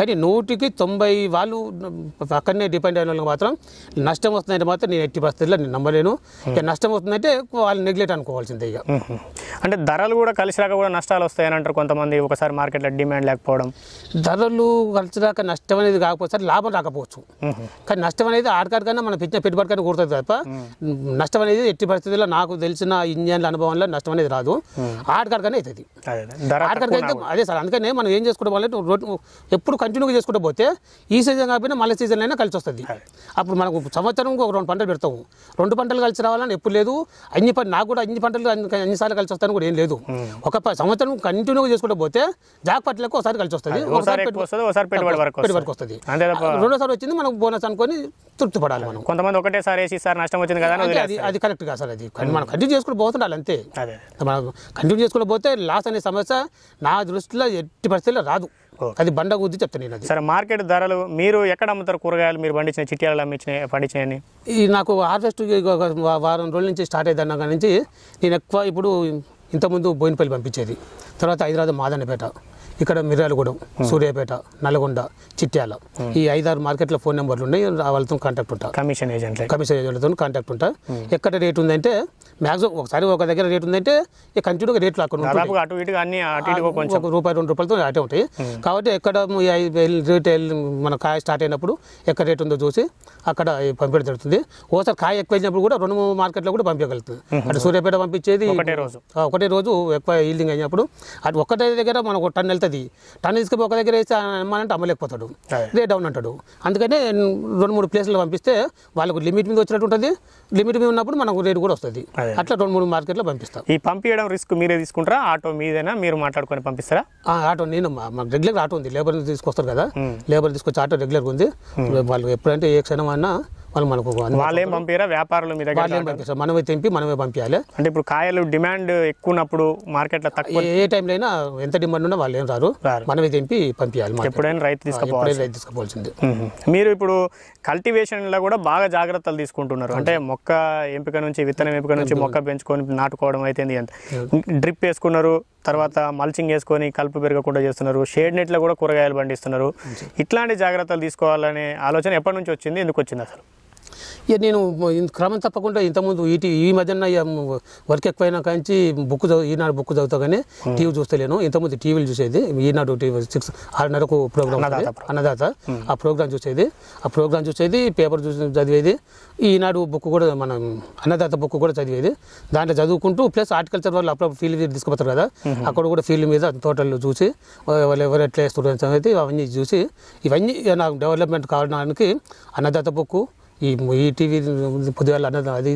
కానీ నూటికి తొంభై వాళ్ళు అక్కడనే డిపెండ్ అయిన వాళ్ళకి మాత్రం నష్టం వస్తుందంటే మాత్రం నేను ఎట్టి పరిస్థితుల్లో నేను నమ్మలేను నష్టం వస్తుందంటే వాళ్ళు నెగ్లెక్ట్ అనుకోవాల్సిందే ఇక అంటే ధరలు కూడా కలిసి కలిసిరాక కూడా నష్టాలు వస్తాయని అంటారు కొంతమంది ఒకసారి మార్కెట్లో డిమాండ్ లేకపోవడం ధరలు కలిసినాక నష్టం అనేది కాకపోతే లాభం రాకపోవచ్చు కానీ నష్టం అనేది ఆడకాడికైనా మనం పెట్టిన పెట్టుబడి కన్నా కూడుతుంది తప్ప నష్టం అనేది ఎట్టి పరిస్థితుల్లో నాకు తెలిసిన ఇంజన్ల అనుభవంలో నష్టం అనేది రాదు ఆడకాడికనే అవుతుంది ఆడకాడికైతే అదే సార్ అందుకనే మనం ఏం చేసుకోవడం రోడ్ ఎప్పుడు కంటిన్యూగా చేసుకుంటూ పోతే ఈ సీజన్ కాకపోయినా మళ్ళీ సీజన్ అయినా కలిసి వస్తుంది అప్పుడు మనకు సంవత్సరం ఒక రెండు పంటలు పెడతాము రెండు పంటలు కలిసి రావాలని ఎప్పుడు లేదు అన్ని పంట నాకు కూడా అన్ని పంటలు అన్నిసార్లు కలిసి వస్తాను కూడా ఏం లేదు ఒక ఒక సంవత్సరం కంటిన్యూగా చేసుకుంటూ పోతే జాక్ పట్లకు ఒకసారి కలిసి వస్తుంది ఒకసారి పెట్టుబడి వరకు వస్తుంది రెండోసారి వచ్చింది మనం బోనస్ అనుకొని తృప్తి పడాలి మనం కొంతమంది ఒకటేసారి వేసి సార్ నష్టం వచ్చింది కదా అది అది కరెక్ట్ కాదు సార్ అది మనం కంటిన్యూ చేసుకుంటూ పోతుండాలి అంతే మనం కంటిన్యూ చేసుకుంటూ పోతే లాస్ అనే సమస్య నా దృష్టిలో ఎట్టి పరిస్థితుల్లో రాదు అది బండ గుద్ది చెప్తాను నేను సరే మార్కెట్ ధరలు మీరు ఎక్కడ అమ్ముతారు కూరగాయలు మీరు పండించిన చిట్యాలు అమ్మించిన పండించినవి ఈ నాకు హార్వెస్ట్ వారం రోజుల నుంచి స్టార్ట్ అయ్యిందన్న నుంచి నేను ఎక్కువ ఇప్పుడు ఇంతకుముందు బోయినపల్లి పంపించేది తర్వాత హైదరాబాద్ మాదన్నపేట ఇక్కడ మిర్యాలగూడెం సూర్యాపేట నల్గొండ చిట్యాల ఈ ఐదారు మార్కెట్ల ఫోన్ నెంబర్లు ఉన్నాయి వాళ్ళతో కాంటాక్ట్ ఉంటా కమిషన్ ఏజెంట్ కమిషన్ ఏజెంట్లతో కాంటాక్ట్ ఉంటా ఎక్కడ రేట్ ఉందంటే మాక్సిమం ఒకసారి ఒక దగ్గర రేట్ ఉందంటే కంటిన్యూగా రేట్లు అక్కడ రూపాయి రెండు రూపాయలతో అటే ఉంటాయి కాబట్టి ఎక్కడ రేట్ మన కాయ స్టార్ట్ అయినప్పుడు ఎక్కడ రేట్ ఉందో చూసి అక్కడ పంపించడం జరుగుతుంది ఒకసారి కాయ ఎక్కువ అయినప్పుడు కూడా రెండు మూడు మార్కెట్లో కూడా పంపించగలుగుతుంది అంటే సూర్యాపేట పంపించేది ఒకటే రోజు ఒకటే రోజు ఎక్కువ ఈల్డింగ్ అయినప్పుడు అటు ఒక్కటే దగ్గర మనం టన్ వెళ్తే ఉంటుంది టన్ తీసుకుపోయి ఒక దగ్గర వేస్తే అమ్మాలంటే అమ్మలేకపోతాడు రేట్ డౌన్ అంటాడు అందుకనే రెండు మూడు ప్లేసులు పంపిస్తే వాళ్ళకు లిమిట్ మీద వచ్చినట్టు ఉంటుంది లిమిట్ మీద ఉన్నప్పుడు మనకు రేటు కూడా వస్తుంది అట్లా రెండు మూడు మార్కెట్లో పంపిస్తాం ఈ పంపించడం రిస్క్ మీరే తీసుకుంటారా ఆటో మీదేనా మీరు మాట్లాడుకొని పంపిస్తారా ఆటో నేను మాకు రెగ్యులర్ ఆటో ఉంది లేబర్ తీసుకొస్తారు కదా లేబర్ తీసుకొచ్చి ఆటో రెగ్యులర్గా ఉంది వాళ్ళు ఎప్పుడంటే ఏ క్షణం అన్నా వాళ్ళు మనకు వాళ్ళేం పంపారా వ్యాపారులు మీ దగ్గర పంపిస్తారు మనమే తెంపి మనమే పంపించాలి అంటే ఇప్పుడు కాయలు డిమాండ్ ఎక్కువ ఉన్నప్పుడు మార్కెట్లో తక్కువ ఏ టైంలో అయినా ఎంత డిమాండ్ ఉన్నా వాళ్ళు ఏం రారు మనమే తెంపి పంపించాలి ఎప్పుడైనా రైతు తీసుకోవాలి రైతు తీసుకోవాల్సింది మీరు ఇప్పుడు కల్టివేషన్లో కూడా బాగా జాగ్రత్తలు తీసుకుంటున్నారు అంటే మొక్క ఎంపిక నుంచి విత్తనం ఎంపిక నుంచి మొక్క పెంచుకొని నాటుకోవడం అయితే డ్రిప్ వేసుకున్నారు తర్వాత మల్చింగ్ వేసుకొని కలుపు పెరగకుండా చేస్తున్నారు షేడ్ నెట్లో కూడా కూరగాయలు పండిస్తున్నారు ఇట్లాంటి జాగ్రత్తలు తీసుకోవాలనే ఆలోచన ఎప్పటి నుంచి వచ్చింది ఎందుకు వచ్చింది అసలు ఇక నేను క్రమం తప్పకుండా ఇంతకుముందు ఇటు ఈ మధ్యన వర్క్ ఎక్కువైనా కానీ బుక్ ఈనాడు బుక్ చదువుతా కానీ టీవీ చూస్తలేను ఇంతకుముందు టీవీలు చూసేది ఈనాడు టీవీ సిక్స్ ఆరున్నరకు ప్రోగ్రామ్ అన్నదాత ఆ ప్రోగ్రామ్ చూసేది ఆ ప్రోగ్రామ్ చూసేది పేపర్ చూసి చదివేది ఈనాడు బుక్ కూడా మనం అన్నదాత బుక్ కూడా చదివేది దాంట్లో చదువుకుంటూ ప్లస్ ఆర్టికల్చర్ వాళ్ళు అప్పుడప్పుడు ఫీల్డ్ తీసుకుపోతారు కదా అక్కడ కూడా ఫీల్డ్ మీద తోటల్లో చూసి వాళ్ళు ఎవరు ఎట్లా వేస్తున్నారు అవన్నీ చూసి ఇవన్నీ నాకు డెవలప్మెంట్ కావడానికి అన్నదాత బుక్ ఈ ఈటీవీ పొద్దుగాల అన్నది అది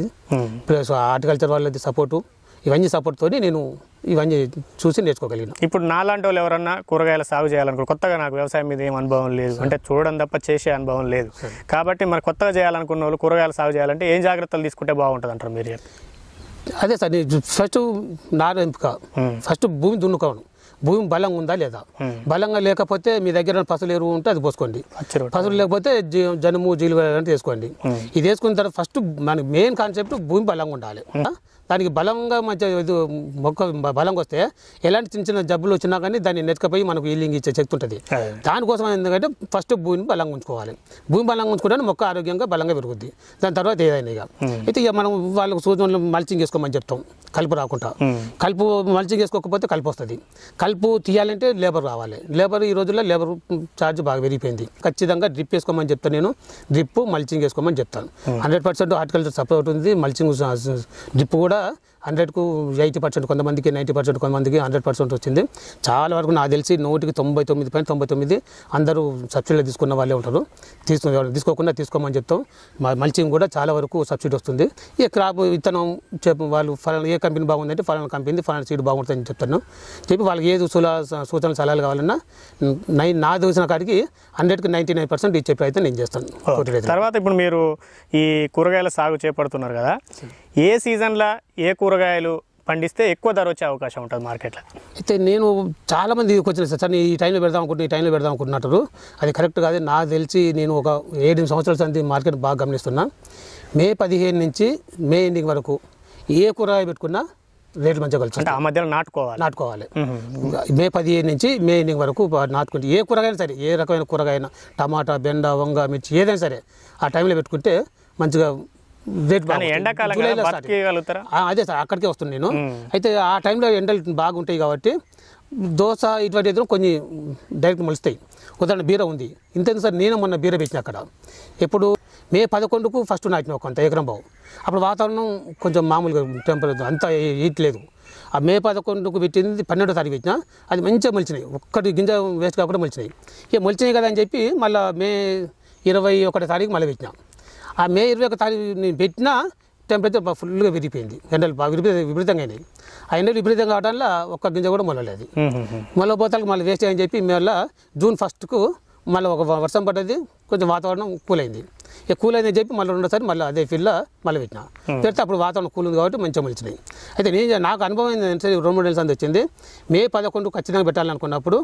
ప్లస్ హార్టికల్చర్ వాళ్ళది సపోర్టు ఇవన్నీ సపోర్ట్తో నేను ఇవన్నీ చూసి నేర్చుకోగలిగిన ఇప్పుడు నాలాంటి వాళ్ళు ఎవరన్నా కూరగాయలు సాగు చేయాలనుకో కొత్తగా నాకు వ్యవసాయం మీద ఏం అనుభవం లేదు అంటే చూడడం తప్ప చేసే అనుభవం లేదు కాబట్టి మరి కొత్తగా చేయాలనుకున్న వాళ్ళు కూరగాయల సాగు చేయాలంటే ఏం జాగ్రత్తలు తీసుకుంటే బాగుంటుంది అంటారు మీరు అదే సార్ నేను ఫస్ట్ నా ఎంపిక ఫస్ట్ భూమి దున్నుకోను భూమి బలంగా ఉందా లేదా బలంగా లేకపోతే మీ దగ్గర పసులు ఎరువు ఉంటే అది పోసుకోండి పసులు లేకపోతే జనుము జీలు అలాంటివి వేసుకోండి ఇది వేసుకున్న తర్వాత ఫస్ట్ మన మెయిన్ కాన్సెప్ట్ భూమి బలంగా ఉండాలి దానికి బలంగా ఇది మొక్క బలంగా వస్తే ఎలాంటి చిన్న చిన్న జబ్బులు వచ్చినా కానీ దాన్ని నెట్టుకపోయి మనకు ఈలింగ్ ఇచ్చే శక్తి ఉంటుంది దానికోసం ఎందుకంటే ఫస్ట్ భూమిని బలంగా ఉంచుకోవాలి భూమి బలంగా ఉంచుకుంటే మొక్క ఆరోగ్యంగా బలంగా పెరుగుద్ది దాని తర్వాత ఏదైనా ఇక అయితే ఇక మనం వాళ్ళకు సూచనలు మల్చింగ్ చేసుకోమని చెప్తాం కలుపు రాకుండా కలుపు మల్చింగ్ చేసుకోకపోతే కలుపు వస్తుంది కలుపు తీయాలంటే లేబర్ రావాలి లేబర్ ఈ రోజుల్లో లేబర్ ఛార్జ్ బాగా పెరిగిపోయింది ఖచ్చితంగా డ్రిప్ వేసుకోమని చెప్తాను నేను డ్రిప్ మల్చింగ్ వేసుకోమని చెప్తాను హండ్రెడ్ పర్సెంట్ హార్టికల్చర్ సపోర్ట్ ఉంది మల్చింగ్ డ్రిప్ కూడా కూడా హండ్రెడ్కు ఎయిటీ పర్సెంట్ కొంతమందికి నైంటీ పర్సెంట్ కొంతమందికి హండ్రెడ్ పర్సెంట్ వచ్చింది చాలా వరకు నాకు తెలిసి నూటికి తొంభై తొమ్మిది పైన తొంభై తొమ్మిది అందరూ సబ్సిడీలో తీసుకున్న వాళ్ళే ఉంటారు తీసుకు తీసుకోకుండా తీసుకోమని చెప్తాం మల్చింగ్ కూడా చాలా వరకు సబ్సిడీ వస్తుంది ఈ క్రాప్ విత్తనం వాళ్ళు ఫలానా ఏ కంపెనీ బాగుందంటే ఫలానా కంపెనీ ఫలానా సీడ్ బాగుంటుందని చెప్తాను చెప్పి వాళ్ళకి ఏది సూల సూచనలు సలహాలు కావాలన్నా నై నా తెలిసిన కాడికి హండ్రెడ్కి నైంటీ నైన్ పర్సెంట్ ఇచ్చే అయితే నేను చేస్తాను తర్వాత ఇప్పుడు మీరు ఈ కూరగాయల సాగు చేపడుతున్నారు కదా ఏ సీజన్లో ఏ కూరగాయలు పండిస్తే ఎక్కువ ధర వచ్చే అవకాశం ఉంటుంది మార్కెట్లో అయితే నేను చాలామంది వచ్చిన సార్ సార్ ఈ టైంలో పెడదాం అనుకుంటున్నా ఈ టైంలో పెడదాం అనుకుంటున్నట్టు అది కరెక్ట్ కాదు నాకు తెలిసి నేను ఒక ఏడు సంవత్సరాల సంది మార్కెట్ బాగా గమనిస్తున్నా మే పదిహేను నుంచి మే ఎండింగ్ వరకు ఏ కూరగాయ పెట్టుకున్నా రేట్లు మంచిగా కలిసి ఆ మధ్యలో నాటుకోవాలి నాటుకోవాలి మే పదిహేను నుంచి మే ఎండింగ్ వరకు నాటుకుంటే ఏ కూరగాయ సరే ఏ రకమైన కూరగాయన టమాటా బెండ వంగ మిర్చి ఏదైనా సరే ఆ టైంలో పెట్టుకుంటే మంచిగా అదే సార్ అక్కడికే వస్తుంది నేను అయితే ఆ టైంలో ఎండలు బాగుంటాయి కాబట్టి దోశ ఇటువంటి ఎదురు కొన్ని డైరెక్ట్ మలుస్తాయి ఉదాహరణ బీర ఉంది ఇంతేంది సార్ నేను మొన్న బీర పెట్టిన అక్కడ ఎప్పుడు మే పదకొండుకు ఫస్ట్ నాటిన కొంత ఎకరం బావు అప్పుడు వాతావరణం కొంచెం మామూలుగా టెంపరేచర్ అంత హీట్ లేదు ఆ మే పదకొండుకు పెట్టింది పన్నెండో తారీఖు పెట్టినా అది మంచిగా మలిచినాయి ఒక్కటి గింజ వేస్ట్ కాకుండా మలిచినాయి ఇక మలిచినాయి కదా అని చెప్పి మళ్ళీ మే ఇరవై ఒకటో తారీఖు మళ్ళీ పెట్టినా ఆ మే ఇరవై ఒక తారీఖు నేను పెట్టినా టెంపరేచర్ ఫుల్గా విరిగిపోయింది ఎండలు బాగా విపరీత విపరీతంగా అయినాయి ఎండలు విపరీతంగా వల్ల ఒక్క గింజ కూడా మొలలేదు మొలబోతాలకు మళ్ళీ వేస్ట్ అని చెప్పి మేము జూన్ ఫస్ట్కు మళ్ళీ ఒక వర్షం పడ్డది కొంచెం వాతావరణం కూలైంది ఇక కూల్ అయిందని చెప్పి మళ్ళీ రెండోసారి మళ్ళీ అదే ఫీల్డ్లో మళ్ళీ పెట్టినా hmm. పెడితే అప్పుడు వాతావరణం కూల్ ఉంది కాబట్టి మంచిగా మలిచినాయి అయితే నేను నాకు అనుభవం సరే రెండు మూడు నెలల వచ్చింది మే పదకొండు ఖచ్చితంగా పెట్టాలనుకున్నప్పుడు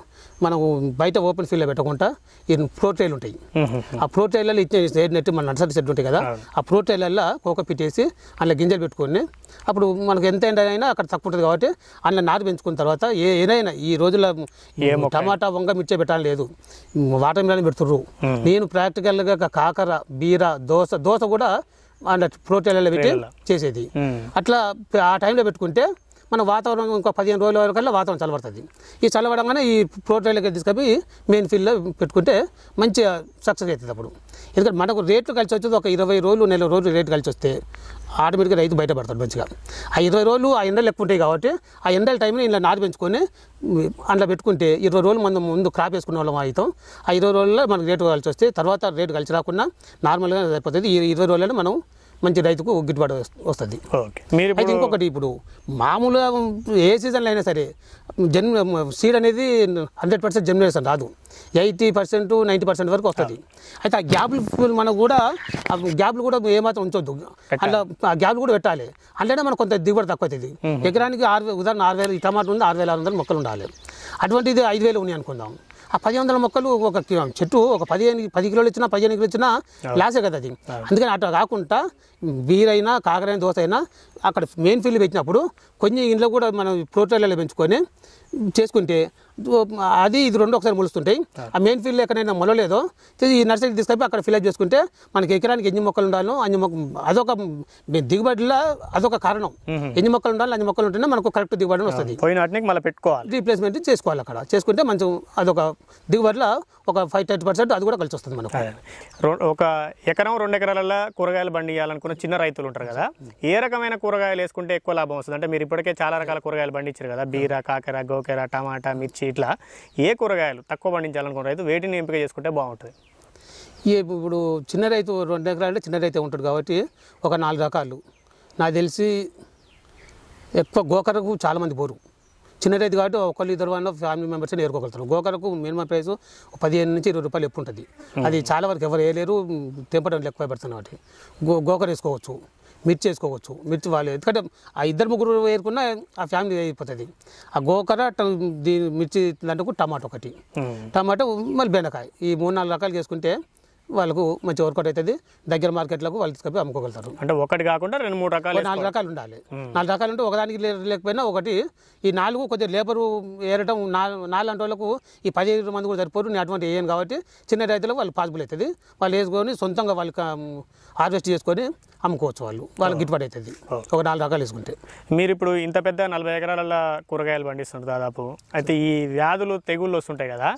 మనం బయట ఓపెన్ ఫీల్డ్లో పెట్టకుండా ఈ ప్రోటైల్ ఉంటాయి hmm. ఆ ప్రోటైల్లో ఇచ్చిన నెట్టి మన నర్సరీ చెట్టు ఉంటాయి కదా hmm. ఆ ప్రోటైలల్లో కోక పెట్టేసి అందులో గింజలు పెట్టుకొని అప్పుడు మనకు ఎంత అయినా అక్కడ తక్కువ ఉంటుంది కాబట్టి అందులో నారు పెంచుకున్న తర్వాత ఏ ఏదైనా ఈ రోజుల్లో టమాటా వంగ మిర్చే పెట్టాలి లేదు వాటర్ మిలాన్ పెడుతుర్రు నేను ప్రాక్టికల్గా కాకర బీర దోశ దోశ కూడా అట్లా ప్రోటీన్లలో పెట్టి చేసేది అట్లా ఆ టైంలో పెట్టుకుంటే మన వాతావరణం ఇంకో పదిహేను రోజుల వరకల్లా వాతావరణం చల్లబడుతుంది ఈ చల్లబడంగానే ఈ ప్రోటైన్లకి తీసుకొని మెయిన్ ఫీల్డ్లో పెట్టుకుంటే మంచిగా సక్సెస్ అవుతుంది అప్పుడు ఎందుకంటే మనకు రేట్లు కలిసి వచ్చేది ఒక ఇరవై రోజులు నెల రోజులు రేట్లు కలిసి వస్తే ఆటోమేటిక్గా రైతు బయటపడతాడు మంచిగా ఆ ఇరవై రోజులు ఆ ఎండలు ఎక్కువ ఉంటాయి కాబట్టి ఆ ఎండల టైంలో ఇలా నాటి పెంచుకొని అందులో పెట్టుకుంటే ఇరవై రోజులు మనం ముందు క్రాప్ వేసుకున్న వాళ్ళం అవుతాం ఆ ఇరవై రోజుల్లో మనకు రేటు కలిసి వస్తే తర్వాత రేటు కలిసి రాకుండా నార్మల్గా సరిపోతుంది ఈ ఇరవై రోజులలో మనం మంచి రైతుకు గిట్టుబాటు వస్తుంది అయితే ఇంకొకటి ఇప్పుడు మామూలుగా ఏ సీజన్లో అయినా సరే జన్ సీడ్ అనేది హండ్రెడ్ పర్సెంట్ జనరేషన్ రాదు ఎయిటీ పర్సెంట్ నైంటీ పర్సెంట్ వరకు వస్తుంది అయితే ఆ గ్యాప్లు మనం కూడా ఆ గ్యాప్లు కూడా ఏమాత్రం ఉంచొద్దు అట్లా ఆ గ్యాప్లు కూడా పెట్టాలి అలానే మనకు కొంత దిగుబడి తక్కువ అవుతుంది ఎకరానికి ఆరు ఉదాహరణ ఆరు వేలు టమాటా ఉంది ఆరు వేల ఆరు వందల మొక్కలు ఉండాలి అటువంటిది ఐదు వేలు ఉన్నాయి అనుకుందాం ఆ పది వందల మొక్కలు ఒక చెట్టు ఒక పదిహేను పది కిలోలు ఇచ్చినా పదిహేను కిలోలు ఇచ్చినా లాసే కదా అది అందుకని అట్లా కాకుండా బీరైనా కాకరైన దోశ అయినా అక్కడ మెయిన్ ఫీల్డ్ పెట్టినప్పుడు కొన్ని ఇంట్లో కూడా మనం ప్రోటోలలో పెంచుకొని చేసుకుంటే అది ఇది రెండు ఒకసారి మొలుస్తుంటాయి ఆ మెయిన్ ఫీల్డ్ ఎక్కడైనా మొలలేదో ఈ నర్సరీకి తీసుకొని అక్కడ అప్ చేసుకుంటే మనకి ఎకరానికి ఎన్ని మొక్కలు ఉండాలో అన్ని మొక్క అదొక దిగుబడిలో అదొక కారణం ఎన్ని మొక్కలు ఉండాలి అన్ని మొక్కలు ఉంటేనే మనకు కరెక్ట్ దిగుబడి వస్తుంది మళ్ళీ పెట్టుకోవాలి రీప్లేస్మెంట్ చేసుకోవాలి అక్కడ చేసుకుంటే మంచి అదొక దిగుబడిలో ఒక ఫైవ్ థర్టీ పర్సెంట్ అది కూడా కలిసి వస్తుంది మనకు ఒక ఎకరం రెండు ఎకరాలలో కూరగాయలు పండియాలనుకున్న చిన్న రైతులు ఉంటారు కదా ఏ రకమైన కూరగాయలు వేసుకుంటే ఎక్కువ లాభం వస్తుంది అంటే మీరు ఇప్పటికే చాలా రకాల కూరగాయలు పండించారు కదా బీర కాకర గో తోకేర టమాటా మిర్చి ఇట్లా ఏ కూరగాయలు తక్కువ పండించాలనుకున్న రైతు వేటిని ఎంపిక చేసుకుంటే బాగుంటుంది ఇప్పుడు చిన్న రైతు రెండు ఎకరాలు చిన్న రైతే ఉంటాడు కాబట్టి ఒక నాలుగు రకాలు నాకు తెలిసి ఎక్కువ గోకరకు చాలామంది పోరు చిన్న రైతు కాబట్టి ఒకళ్ళు ఇద్దరు వాళ్ళ ఫ్యామిలీ మెంబర్స్ ఏరుకోగలుగుతారు గోకరకు మినిమం ప్రైస్ పదిహేను నుంచి ఇరవై రూపాయలు ఎక్కువ ఉంటుంది అది చాలా వరకు ఎవరు వేయలేరు తెంపడం ఎక్కువ పెడతాను కాబట్టి గో గోకర వేసుకోవచ్చు మిర్చి వేసుకోవచ్చు మిర్చి వాళ్ళు ఎందుకంటే ఆ ఇద్దరు ముగ్గురు వేరుకున్నా ఆ ఫ్యామిలీ అయిపోతుంది ఆ గోకర దీని మిర్చి దాంట్లో టమాటో ఒకటి టమాటో మళ్ళీ బెండకాయ ఈ మూడు నాలుగు రకాలు చేసుకుంటే వాళ్ళకు మంచి వర్కౌట్ అవుతుంది దగ్గర మార్కెట్లకు వాళ్ళు తీసుకొని అమ్ముకోగలుగుతారు అంటే ఒకటి కాకుండా రెండు మూడు రకాలు నాలుగు రకాలు ఉండాలి నాలుగు రకాలు ఉంటే ఒకదానికి లేకపోయినా ఒకటి ఈ నాలుగు కొద్దిగా లేబర్ ఏరటం నాలుగు వాళ్ళకు ఈ పదిహేను మంది కూడా సరిపోరు నేను అటువంటి వేయను కాబట్టి చిన్న రైతులకు వాళ్ళు పాసిబుల్ అవుతుంది వాళ్ళు వేసుకొని సొంతంగా వాళ్ళకి హార్వెస్ట్ చేసుకొని అమ్ముకోవచ్చు వాళ్ళు వాళ్ళకి గిట్టుబాటు అవుతుంది ఒక నాలుగు రకాలు వేసుకుంటే మీరు ఇప్పుడు ఇంత పెద్ద నలభై ఎకరాల కూరగాయలు పండిస్తుంటారు దాదాపు అయితే ఈ వ్యాధులు తెగుళ్ళు వస్తుంటాయి కదా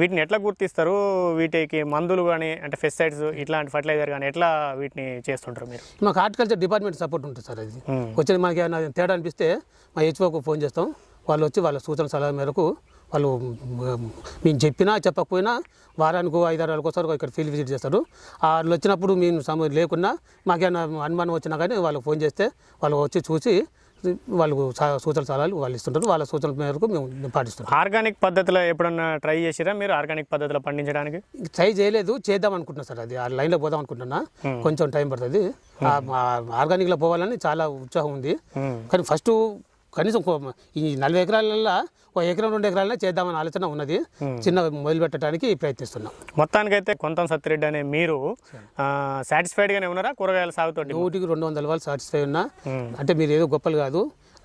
వీటిని ఎట్లా గుర్తిస్తారు వీటికి మందులు కానీ అంటే ఫెస్టిసైడ్స్ ఇట్లాంటి ఫర్టిలైజర్ కానీ ఎట్లా వీటిని చేస్తుంటారు మీరు మాకు హార్టికల్చర్ డిపార్ట్మెంట్ సపోర్ట్ ఉంటుంది సార్ అది వచ్చేది మనకి ఏమైనా తేడా అనిపిస్తే మా హెచ్ఓకు ఫోన్ చేస్తాం వాళ్ళు వచ్చి వాళ్ళ సూచన సలహా మేరకు వాళ్ళు మేము చెప్పినా చెప్పకపోయినా వారానికి ఐదు ఆరు నెలలకు ఒకసారి ఇక్కడ ఫీల్డ్ విజిట్ చేస్తారు వాళ్ళు వచ్చినప్పుడు మేము సమ లేకున్నా మాకేమైనా అనుమానం వచ్చినా కానీ వాళ్ళకి ఫోన్ చేస్తే వాళ్ళు వచ్చి చూసి వాళ్ళకు సూచన సలహాలు వాళ్ళు ఇస్తుంటారు వాళ్ళ సూచనల మేరకు మేము పాటిస్తాం ఆర్గానిక్ పద్ధతిలో ఎప్పుడన్నా ట్రై చేసిరా మీరు ఆర్గానిక్ పద్ధతిలో పండించడానికి ట్రై చేయలేదు చేద్దాం అనుకుంటున్నా సార్ అది ఆ లైన్లో పోదాం అనుకుంటున్నా కొంచెం టైం పడుతుంది ఆర్గానిక్లో పోవాలని చాలా ఉత్సాహం ఉంది కానీ ఫస్ట్ కనీసం ఈ నలభై ఎకరాలల్లో ఒక ఎకరం రెండు ఎకరాలనే చేద్దామని ఆలోచన ఉన్నది చిన్న మొదలు పెట్టడానికి ప్రయత్నిస్తున్నాం మొత్తానికైతే కొంత సత్తిరెడ్డి అనే మీరు సాటిస్ఫైడ్గానే ఉన్నారా కూరగాయల సాగుతో నూటికి రెండు వందల వాళ్ళు సాటిస్ఫై ఉన్నా అంటే మీరు ఏదో గొప్పలు కాదు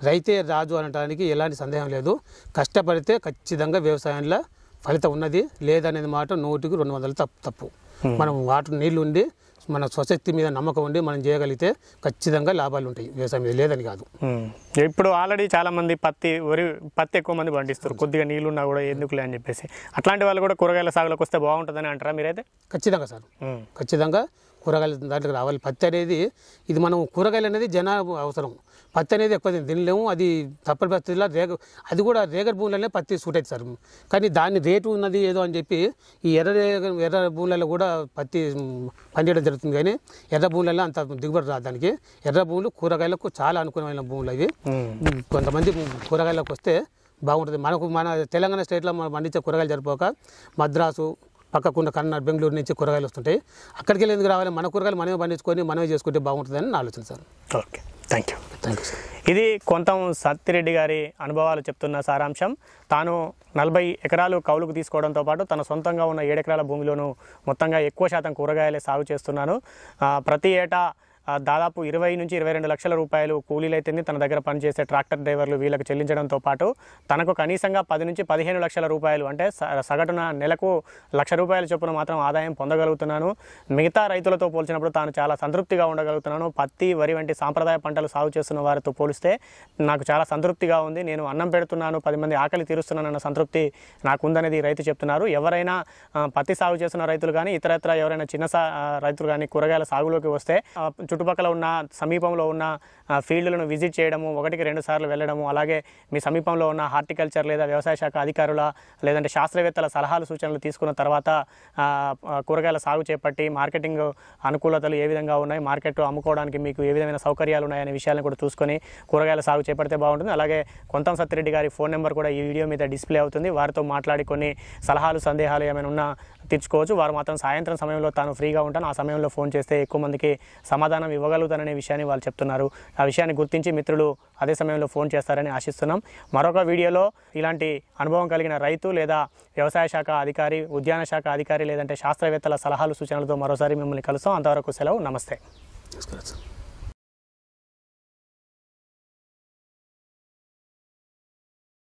రైతే రాజు అనడానికి ఎలాంటి సందేహం లేదు కష్టపడితే ఖచ్చితంగా వ్యవసాయంలో ఫలితం ఉన్నది లేదనేది మాట నూటికి రెండు వందలు తప్పు తప్పు మనం వాటర్ నీళ్ళు ఉండి మన స్వశక్తి మీద నమ్మకం ఉండి మనం చేయగలిగితే ఖచ్చితంగా లాభాలు ఉంటాయి వ్యవసాయం మీద లేదని కాదు ఇప్పుడు ఆల్రెడీ చాలామంది పత్తి వరి పత్తి ఎక్కువ మంది పండిస్తారు కొద్దిగా నీళ్ళున్నా కూడా ఎందుకులే అని చెప్పేసి అట్లాంటి వాళ్ళు కూడా కూరగాయల సాగులోకి వస్తే బాగుంటుందని అంటారా మీరైతే ఖచ్చితంగా సార్ ఖచ్చితంగా కూరగాయల దాంట్లోకి రావాలి పత్తి అనేది ఇది మనం కూరగాయలు అనేది జనాభా అవసరం పత్తి అనేది ఎక్కువ తినలేము అది తప్పని పరిస్థితిలో రేగ అది కూడా రేగడి భూములనే పత్తి సూట్ అవుతుంది సార్ కానీ దాని రేటు ఉన్నది ఏదో అని చెప్పి ఈ ఎర్ర రేగ ఎర్ర భూములలో కూడా పత్తి పనిచేయడం జరుగుతుంది కానీ ఎర్ర భూములలో అంత దిగుబడి రాదు దానికి ఎర్ర భూములు కూరగాయలకు చాలా అనుకూలమైన భూములు అవి కొంతమంది కూరగాయలకు వస్తే బాగుంటుంది మనకు మన తెలంగాణ స్టేట్లో మనం పండించే కూరగాయలు జరిపోక మద్రాసు పక్కకుండా కన్నడ బెంగళూరు నుంచి కూరగాయలు వస్తుంటాయి అక్కడికి వెళ్ళేందుకు రావాలి మన కూరగాయలు మనమే పండించుకొని మనమే చేసుకుంటే బాగుంటుందని అని ఆలోచన sir okay thank you thank you sir ఇది కొంత సత్తిరెడ్డి గారి అనుభవాలు చెప్తున్న సారాంశం తాను నలభై ఎకరాలు కౌలుకు తీసుకోవడంతో పాటు తన సొంతంగా ఉన్న ఏడెకరాల భూమిలోనూ మొత్తంగా ఎక్కువ శాతం కూరగాయలే సాగు చేస్తున్నాను ప్రతి ఏటా దాదాపు ఇరవై నుంచి ఇరవై రెండు లక్షల రూపాయలు అయితే తన దగ్గర పనిచేసే ట్రాక్టర్ డ్రైవర్లు వీళ్ళకి చెల్లించడంతో పాటు తనకు కనీసంగా పది నుంచి పదిహేను లక్షల రూపాయలు అంటే సగటున నెలకు లక్ష రూపాయల చొప్పున మాత్రం ఆదాయం పొందగలుగుతున్నాను మిగతా రైతులతో పోల్చినప్పుడు తాను చాలా సంతృప్తిగా ఉండగలుగుతున్నాను పత్తి వరి వంటి సాంప్రదాయ పంటలు సాగు చేస్తున్న వారితో పోలిస్తే నాకు చాలా సంతృప్తిగా ఉంది నేను అన్నం పెడుతున్నాను పది మంది ఆకలి తీరుస్తున్నానన్న సంతృప్తి నాకు ఉందనేది రైతు చెప్తున్నారు ఎవరైనా పత్తి సాగు చేస్తున్న రైతులు కానీ ఇతరత్ర ఎవరైనా చిన్న రైతులు కానీ కూరగాయల సాగులోకి వస్తే చుట్టుపక్కల ఉన్న సమీపంలో ఉన్న ఫీల్డ్లను విజిట్ చేయడము ఒకటికి రెండు సార్లు వెళ్ళడము అలాగే మీ సమీపంలో ఉన్న హార్టికల్చర్ లేదా వ్యవసాయ శాఖ అధికారుల లేదంటే శాస్త్రవేత్తల సలహాలు సూచనలు తీసుకున్న తర్వాత కూరగాయల సాగు చేపట్టి మార్కెటింగ్ అనుకూలతలు ఏ విధంగా ఉన్నాయి మార్కెట్ అమ్ముకోవడానికి మీకు ఏ విధమైన సౌకర్యాలు ఉన్నాయనే విషయాలను కూడా చూసుకొని కూరగాయల సాగు చేపడితే బాగుంటుంది అలాగే కొంతం సత్తిరెడ్డి గారి ఫోన్ నెంబర్ కూడా ఈ వీడియో మీద డిస్ప్లే అవుతుంది వారితో మాట్లాడి కొన్ని సలహాలు సందేహాలు ఏమైనా ఉన్నా తెచ్చుకోవచ్చు వారు మాత్రం సాయంత్రం సమయంలో తాను ఫ్రీగా ఉంటాను ఆ సమయంలో ఫోన్ చేస్తే ఎక్కువ మందికి సమాధానం ఇవ్వగలుగుతాననే విషయాన్ని వాళ్ళు చెప్తున్నారు ఆ విషయాన్ని గుర్తించి మిత్రులు అదే సమయంలో ఫోన్ చేస్తారని ఆశిస్తున్నాం మరొక వీడియోలో ఇలాంటి అనుభవం కలిగిన రైతు లేదా వ్యవసాయ శాఖ అధికారి ఉద్యాన శాఖ అధికారి లేదంటే శాస్త్రవేత్తల సలహాలు సూచనలతో మరోసారి మిమ్మల్ని కలుస్తాం అంతవరకు సెలవు నమస్తే